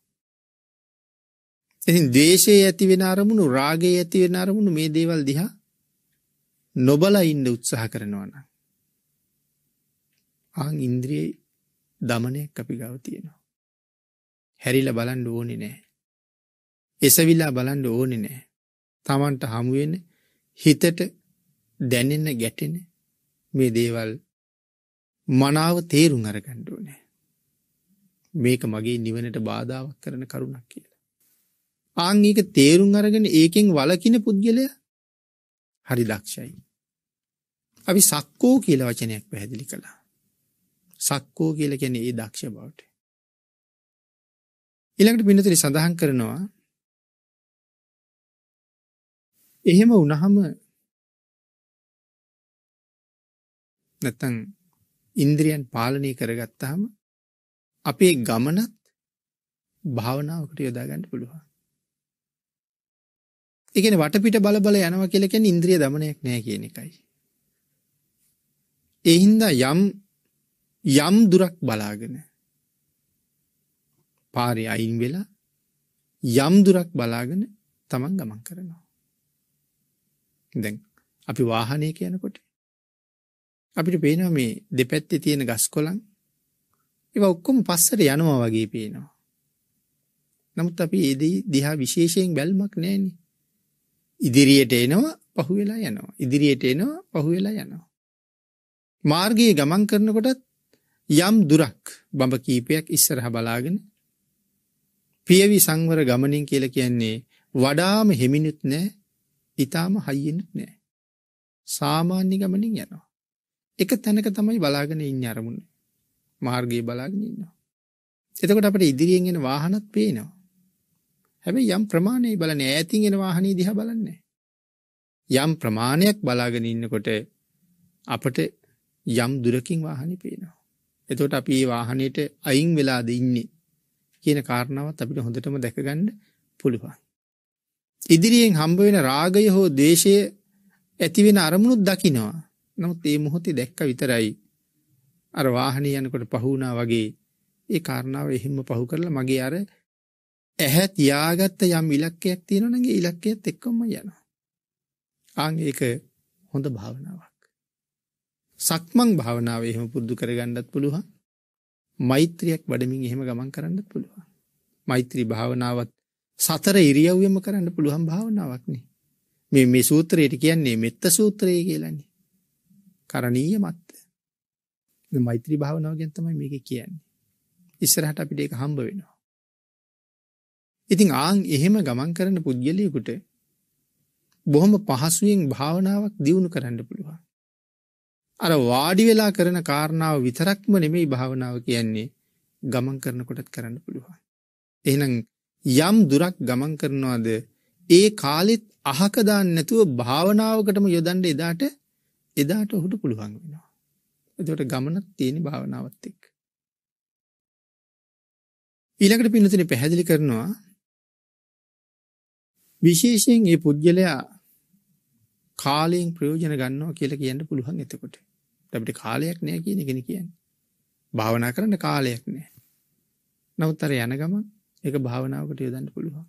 ඉතින් ද්වේෂයේ ඇති වෙන අරමුණු රාගයේ ඇති වෙන අරමුණු මේ දේවල් දිහා නොබලා ඉන්න උත්සාහ කරනවා නම් ආන් ඉන්ද්‍රියේ දමනයක් අපි ගව තියෙනවා. හැරිල බලන්ඩ ඕනෙ නෑ. එසවිල්ලා බලන්ඩ ඕනෙ නෑ. තමන්ට හමුවෙන හිතට දැනෙන්න ගැටෙන මේ දේවල් මනාව තේරුම් අරගණ්ඩුව නෑ. මේක මගේ නිවනට බාධාවක් කරන කරුණක් කියලා. ආංගික තේරුම් අරගෙන ඒකෙන් වලකින පුද්ගලය හරි දක්ෂයි. අපි සක්කෝ කියල වචනයක් පැහැදිලි කළා. සක්කෝ කියලා කියන්නේ ඒ දක්ෂ බවට. ඊළඟට පින්නතුනි සඳහන් කරනවා එහෙම වුණහම නැත්තම් ඉන්ද්‍රියන් පාලනය කරගත්තාම අපේ ගමනත් භාවනාවකට යොදා ගන්න පුළුවන්. ඒ කියන්නේ වටපිට බල බල යනවා කියලා කියන්නේ ඉන්ද්‍රිය দমনයක් නෑ කියන එකයි. ඒ හින්දා යම් යම් දුරක් බලාගෙන පාරි අයින් වෙලා යම් දුරක් බලාගෙන තමන් ගමන් කරනවා. දැන් අපි වාහනය කියනකොට අපිට පේනවා මේ දෙපැත්තේ තියෙන ගස් කොළන් ඒව ඔක්කොම පස්සට යනවා වගේ පේනවා. නමුත් අපි ඒ දිහා විශේෂයෙන් බැල්මක් නැහෙනි. ඉදිරියට එනවා පහුවෙලා යනවා. ඉදිරියට එනවා පහුවෙලා යනවා. මාර්ගයේ ගමන් කරනකොටත් යම් දුරක් බඹ කීපයක් ඉස්සරහ බලාගෙන පියවි සංවර ගමනින් කියල කියන්නේ වඩාම හෙමිනුත් නෑ ඉතාම හයිෙනුත් නෑ. සාමාන්‍ය ගමනින් යනවා. එක තැනක තමයි බලාගෙන ඉන්න අරමුණ මාර්ගයේ බලාගෙන ඉන්නවා. එතකොට අපට ඉදිරියෙන් එන වාහනත් පේනවා. හැබැයි යම් ප්‍රමාණයයි බලන ඈතින් එන වාහනේ දිහා බලන්නේ. යම් ප්‍රමාණයක් බලාගෙන ඉන්නකොට අපට යම් දුරකින් වාහනේ පේනවා. එතකොට අපි මේ වාහනේට අයින් වෙලාද ඉන්නේ කියන කාරණාවත් අපිට හොඳටම දැකගන්න පුළුවන්. ඉදිරියෙන් හම්බ වෙන රාගය හෝ දේශය ඇති වෙන අරමුණුත් දකිනවා. නමුත් මේ මොහොතේ දැක්ක විතරයි අර වාහනේ යනකොට පහු වුණා වගේ ඒ කාරණාව එහෙම්ම පහු කරලා මගේ අර ඇහැ තියාගත්ත යම් ඉලක්කයක් තියෙනවනම් ඒ ඉලක්කයත් එක්කම යනවා. ආන් ඒක හොඳ භාවනාවක්. සක්මං භාවනාව එහෙම පුරුදු කරගන්නත් පුළුවන්. මෛත්‍රියක් වඩමින් එහෙම ගමන් කරන්න පුළුවන්. මෛත්‍රී භාවනාවත් සතර ඉරියව්වෙම කරන්න පුළුවන් භාවනාවක්නේ. මේ මේ සූත්‍රයට කියන්නේ මෙත්ත සූත්‍රය කියලානේ. කරණීය මත්ත. මේ මෛත්‍රී භාවනාව ගැන තමයි මේක කියන්නේ. ඉස්සරහට අපිට ඒක හම්බ වෙනවා. ඉතින් ආන් එහෙම ගමන් කරන පුද්ගලයෙකුට බොහොම පහසුවෙන් භාවනාවක් දියුණු කරන්න පුළුවන්. අර වාඩි වෙලා කරන කාරණාව විතරක්ම නෙමෙයි භාවනාව කියන්නේ ගමන් කරනකොටත් කරන්න පුළුවන්. එහෙනම් යම් දුරක් ගමන් කරනවාද ඒ කාලෙත් අහක දාන්න නැතුව භාවනාවකටම යොදන්න එදාට එදාට ඔහුට පුළුවන් වෙනවා. එතකොට ගමනක් තියෙන භාවනාවත් එක්ක. ඊළඟට පින්නතිනේ පැහැදිලි කරනවා විශේෂයෙන් මේ පුජ්‍යලයා කාලයෙන් ප්‍රයෝජන ගන්නවා කියලා කියන්න පුළුවන් එතකොට. අපිට කාලයක් නෑ කියන එකනේ කියන්නේ. භාවනා කරන්න කාලයක් නෑ. නමුත් අර යන ගමන් ඒක භාවනාවකට යොදන්න පුළුවන්.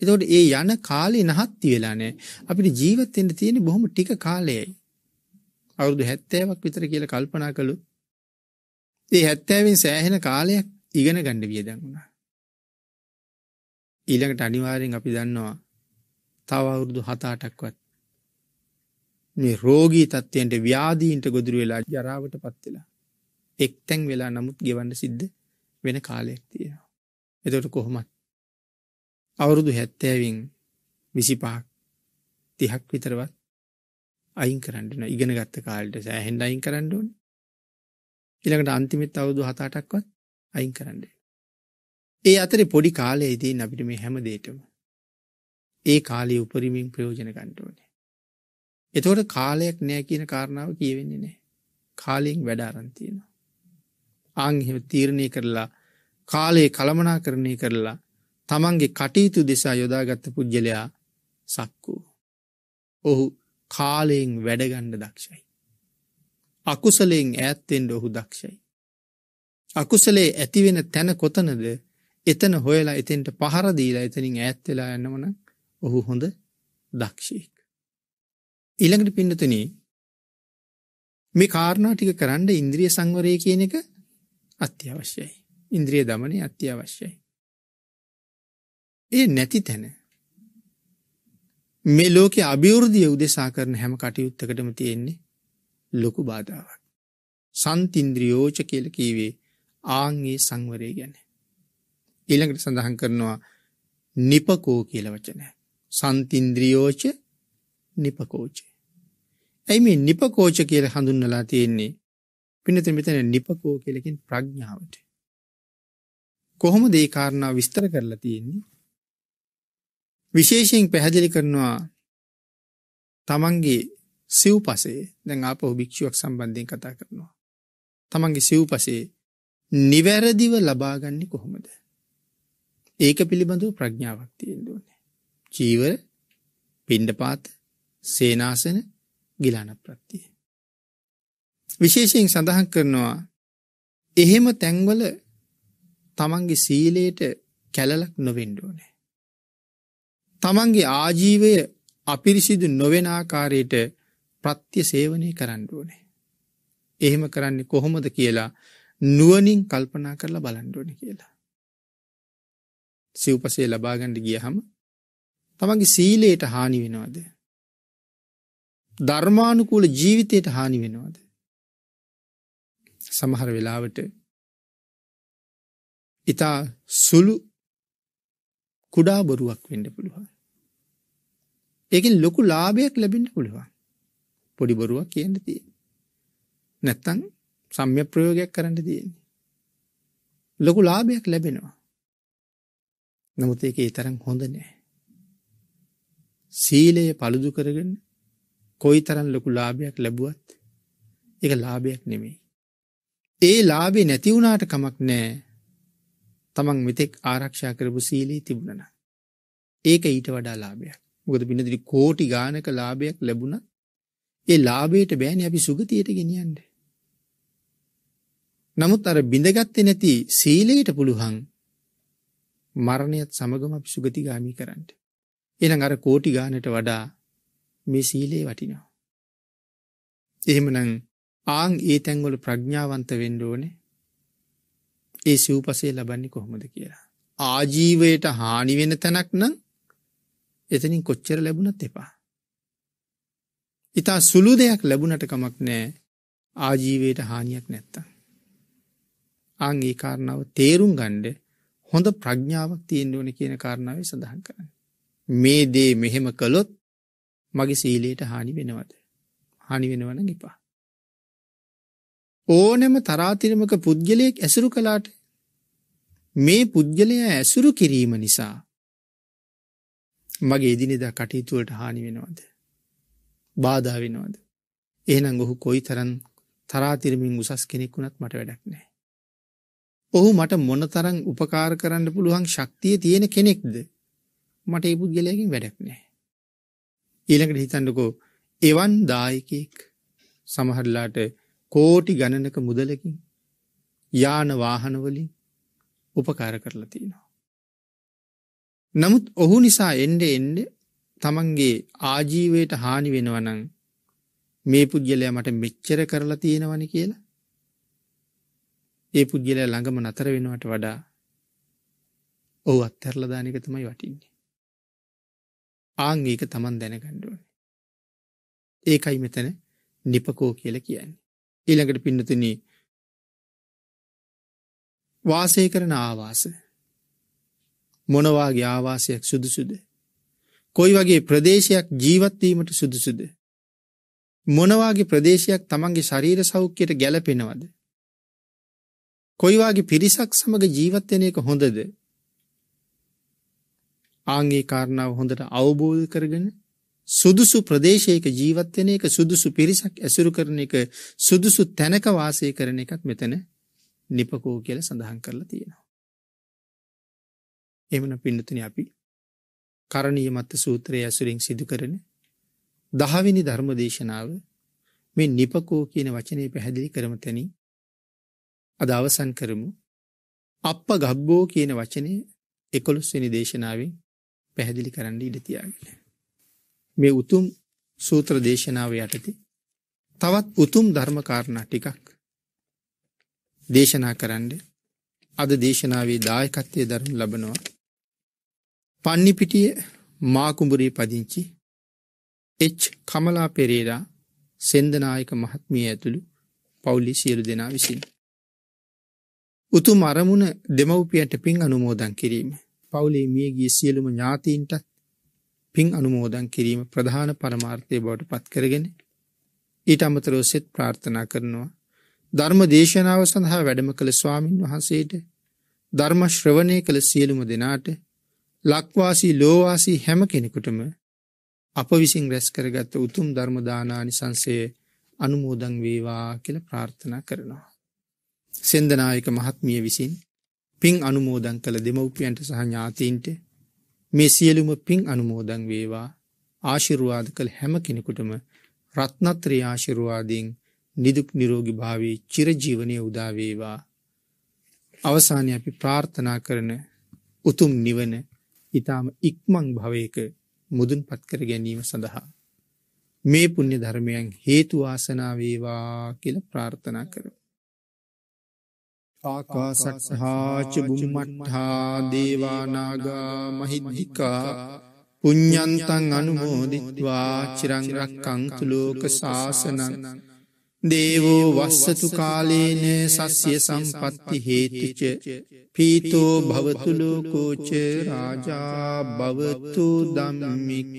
එතකොට ඒ යන කාලේ නහත්ති වෙලා නෑ. අපිට ජීවත් වෙන්න තියෙන බොහොම ටික කාලයයි. අවුරුදු 70ක් විතර කියලා කල්පනා කළොත් ඒ 70න් සෑහෙන කාලයක් ඉගෙන ගන්න වියදම් වුණා. ඊළඟට අනිවාර්යෙන් අපි දන්නවා තව අවුරුදු 7-8ක්වත් මේ රෝගී තත්ත්වයන්ට ව්‍යාදීන්ට ගොදුරු වෙලා ජරාවට පත් වෙලා එක්තැන් වෙලා නමුත් ගෙවන්න සිද්ධ වෙන කාලයක් තියෙනවා. එතකොට කොහොමත් අවුරුදු 70 25 30ක් විතරවත් අයින් කරන්න වෙනවා. ඉගෙන ගත්ත කාලෙට සෑහෙන්න අයින් කරන්න ඕනේ. ඊළඟට අන්තිමෙත් අවුරුදු 7-8ක්වත් අයින් කරන්න ඒ අතරේ පොඩි කාලයේදී අපිට මේ හැම දෙයකම ඒ කාලයේ උපරිමයෙන් ප්‍රයෝජන ගන්න ඕනේ. එතකොට කාලයක් නෑ කියන කාරණාව කියවෙන්නේ නෑ. කාලයෙන් වැඩ අරන්තියනවා. ආංහෙම තීරණය කරලා කාලයේ කළමනා කරණය කරලා තමන්ගේ කටයුතු දෙසා යොදාගත්ත පුද්ගලයා සක්කූ. ඔහු කාලයෙන් වැඩගණ්ඩ දක්ෂයි. අකුසලයෙන් ඈත්තෙන්ට ඔහු දක්ෂයි. අකුසලේ ඇතිවෙන තැන කොතනද එතන හොයලා එතෙන්ට පහරදීලා එතනින් ඈත්වෙලා යන්නවන ඔහු හොඳ දක්ෂයෙක්. ඊළඟට පින්නතුනි මේ කාරණා ටික කරන්න ඉන්ද්‍රිය සංවරය කියන එක අත්‍යවශ්‍යයි. ඉන්ද්‍රිය দমনය අත්‍යවශ්‍යයි. ඒ නැති තැන මේ ලෝකයේ අභිවෘද්ධිය උදෙසා කරන හැම කටයුත්තකටම තියෙන්නේ ලොකු බාධාවක්. සන්තින්ද්‍රියෝච කියලා කීවේ ආන්ගේ සංවරය ගැන. ඊළඟට සඳහන් කරනවා නිපකෝ කියලා වචනය. සන්තින්ද්‍රියෝච නිපකෝච. ඇයි මේ නිපකෝච කියලා හඳුන්වලා තියෙන්නේ? පින්නතේ මෙතන නිපකෝ කියලකින් ප්‍රඥාවට. කොහොමද මේ කාරණා විස්තර කරලා තියෙන්නේ? විශේෂයෙන් පැහැදිලි කරනවා තමන්ගේ සිව්පසේ දැන් ආපහු භික්ෂුවක් සම්බන්ධයෙන් කතා කරනවා. තමන්ගේ සිව්පසේ නිවැරදිව ලබාගන්නේ කොහොමද? ඒක පිළිබඳව ප්‍රඥාවක් තියෙන්න ඕනේ. චීවර, පිණ්ඩපාත, සේනාසන ගිලාන ප්‍රත්තිය. විශේෂයෙන් සඳහන් කරනවා එහෙම තැන්වල තමන්ගේ සීලයට කැලලක් නොවෙන්ඩුවනෑ. තමන්ගේ ආජීවය අපිරිසිදු නොවෙන ආකාරයට ප්‍රත්‍ය සේවනය කරන්නුවනේ. එහෙම කරන්නේ කොහොමද කියලා නුවනින් කල්පනා කරලා බලන්ඩුවන කියලා. සිව්පසේ ලබාගණ්ඩ ගිය හම තමන්ගේ සීලයට හානි වෙනවාද ධර්මානුකූල ජීවිතයට හානි වෙනවාද. සමහර වෙලාවට ඉතා සුළු කුඩා බොරුවක් වෙන්න පුළුවන්. ඒකෙන් ලොකු ලාභයක් ලැබෙන්න පුළුවන්. පොඩි බොරුවක් කියන්න තියෙන්නේ. නැත්තම් සම්‍යක් ප්‍රයෝගයක් කරන්න තියෙන්නේ. ලොකු ලාභයක් ලැබෙනවා. නමුත් ඒක ඒ තරම් හොඳ නෑ. සීලය paludu කරගෙන කොයි තරන් ලොකු ලාභයක් ලැබුවත් එක ලාභයක් නෙමෙයි. ඒ ලාබේ නැතිවුණට කමක් නෑ තමන් මෙතෙක් ආරක්ෂා කරපු සීලී තිබුණන. ඒක ඊට වඩා ලාභයක් මුකද පිනදිරි කෝටි ගානක ලාභයක් ලැබුණ ඒ ලාබේට බෑන අපි සුගතියට ගෙනියන්ඩ. නමුත් අර බිඳගත්තේ නැති සීලයට පුළුහන් මරණයත් සමගම අපි සුගතිගාමී කරන්න. එන අර කෝටි ගානට වඩා මේ සීලේ වටිනවා. එහෙමනම් ආං ඒ තැන්වල ප්‍රඥාවන්ත වෙන්න ඕනේ. ඒ සිව්පසේ ලබන්නේ කොහොමද කියලා. ආජීවයට හානි වෙන තැනක් නම් එතනින් කොච්චර ලැබුණත් එපා. ඉතා සුළු දෙයක් ලැබුණට කමක් නෑ ආජීවයට හානියක් නැත්තම්. ආං ඒ කාරණාව තේරුම් ගණ්ඩ හොඳ ප්‍රඥාවක් තියෙන්ඩ ඕන කියන කාරණාවේ සඳහන් කරන්න. මේ දේ මෙහෙම කළොත් මගේ සීලයට හානි වෙනවද හනි වෙනවන ගිපා ඕනෙම තරාතිරමක පුද්ගලයෙක් ඇසුරු කලාට මේ පුද්ගලය ඇසුරු කිරීම නිසා මගේ එදිනෙද කටයුතුවලට හානි වෙනවද බාධා වෙනවද එහනම් ඔහු කොයි තරන් තරාතිරමින් උසස් කෙනෙක් වුණත් මට වැඩක් නෑ ඔහු මට මොන තරං උපකාර කරන්න පුළුවන් ශක්තිය තියෙන කෙනෙක්ද මට ඒ පුද්ගලයකින් වැඩක් නෑ ඊළඟට හිතන්නකෝ එවන් දායකෙක් සමහරලාට කෝටි ගණනක මුදලකින් යාන වාහනවලින් උපකාර කරලා තියෙනවා. නමුත් ඔහු නිසා එන්ඩ එන්ඩ තමන්ගේ ආජීවයට හානි වෙනවනං මේ පුද්ගලයා මට මෙච්චර කරලා තියෙනවනි කියලා ඒ පුද්ගලයා ළඟම නතර වෙනවට වඩා ඔහු අත්හැරලා දාන එක තමයි වටින්නේ. ආං ඒක Taman දැනගන්න ඕනේ. ඒකයි මෙතන නිපකෝ කියලා කියන්නේ. ඊළඟට පින්නතුනි වාසය කරන ආවාස මොන වාගේ ආවාසයක් සුදුසුද? කොයි වගේ ප්‍රදේශයක් ජීවත් වීමට සුදුසුද? මොන වාගේ ප්‍රදේශයක් Tamanගේ ශරීර සෞඛ්‍යයට ගැළපෙනවද? කොයි වාගේ පිරිසක් සමග ජීවත් වෙන එක හොඳද? ආංගේ කාරණාව හොඳට අවබෝධ කරගෙන සුදුසු ප්‍රදේශයක ජීවත් වෙන එක සුදුසු පිරිසක් ඇසුරු කරන එක සුදුසු තැනක වාසය කරන එකත් මෙතන නිපකෝ කියලා සඳහන් කරලා තියෙනවා. එහෙමනම් පින්නතුනි අපි කරණීය මත් සූත්‍රයේ ඇසුරින් සිදු කරන 10 වෙනි ධර්ම දේශනාව මේ නිපකෝ කියන වචනේ පැහැදිලි කරමු තැනින් අද අවසන් කරමු. අප්ප ගබ්බෝ කියන වචනේ 11 වෙනි දේශනාවෙන් පැහැදිලි කරන්න ඉඩ තියාගෙන. මේ උතුම් සූත්‍ර දේශනාව යටතේ තවත් උතුම් ධර්මකාරණා ටිකක් දේශනා කරන්න අද දේශනාවේ දායකත්වයේ දරනු ලබනවා. පන්නිපිටිය මාකුඹුරේ පදිංචි එච් කමලා පෙරේරා සෙන්දනායක මහත්මිය ඇතුළු පවුලි සියලු දෙනා විසින්. උතුම් අරමුණ දෙමව්පියන්ට පින් අනුමෝදන් කිරීම පවුලේ මියගිය සියලුම ඥාතීන්ටත් පින් අනුමෝදන් කිරීම ප්‍රධාන පරමාර්ථය බවට පත් කරගෙන ඊට අමතරව සෙත් ප්‍රාර්ථනා කරනවා ධර්ම දේශනාව සඳහා වැඩම කළ ස්වාමින් වහන්සේට ධර්ම ශ්‍රවණය කළ සියලුම දෙනාට ලක්වාසී ලෝවාසී හැම කෙනෙකුටම අප විසින් රැස් කරගත් උතුම් ධර්ම දානානි සංසය අනුමෝදන් වේවා කියලා ප්‍රාර්ථනා කරනවා. සෙන්දනායක මහත්මිය විසින් පින් අනුමෝදන් කළ දෙමව්පියන්ට සහ ඥාතීන්ට මේ සියලුම පින් අනුමෝදන් වේවා ආශිරුවාද කළ හැම කෙනෙකුටම රත්නත්‍රී ආශිරුවාදීන් නිදුක් නිරෝගී භාවී චිරජීවනය උදාවේවා අවසානය අපි ප්‍රාර්ථනා කරන උතුම් නිවන ඊටාම ඉක්මන් භවයක මුදුන්පත් කර ගැනීම සඳහා මේ පුණ්‍ය ධර්මයන් හේතු වාසනා වේවා කියලා ප්‍රාර්ථනා කරමු ආකාසට්හාච බුම්මට්හා දේවානාගා මහිද්දිිකා පුඤ්ඥන්තන් අනුමෝදිත්වා චිරංරක්කංතු ලෝක ශාසනන් දේවෝ වස්සතු කාලේන සස්්‍ය සම්පත්ති හේතිච පීතෝ භවතුලෝකෝච රාජා භවතු දම්මිකෝ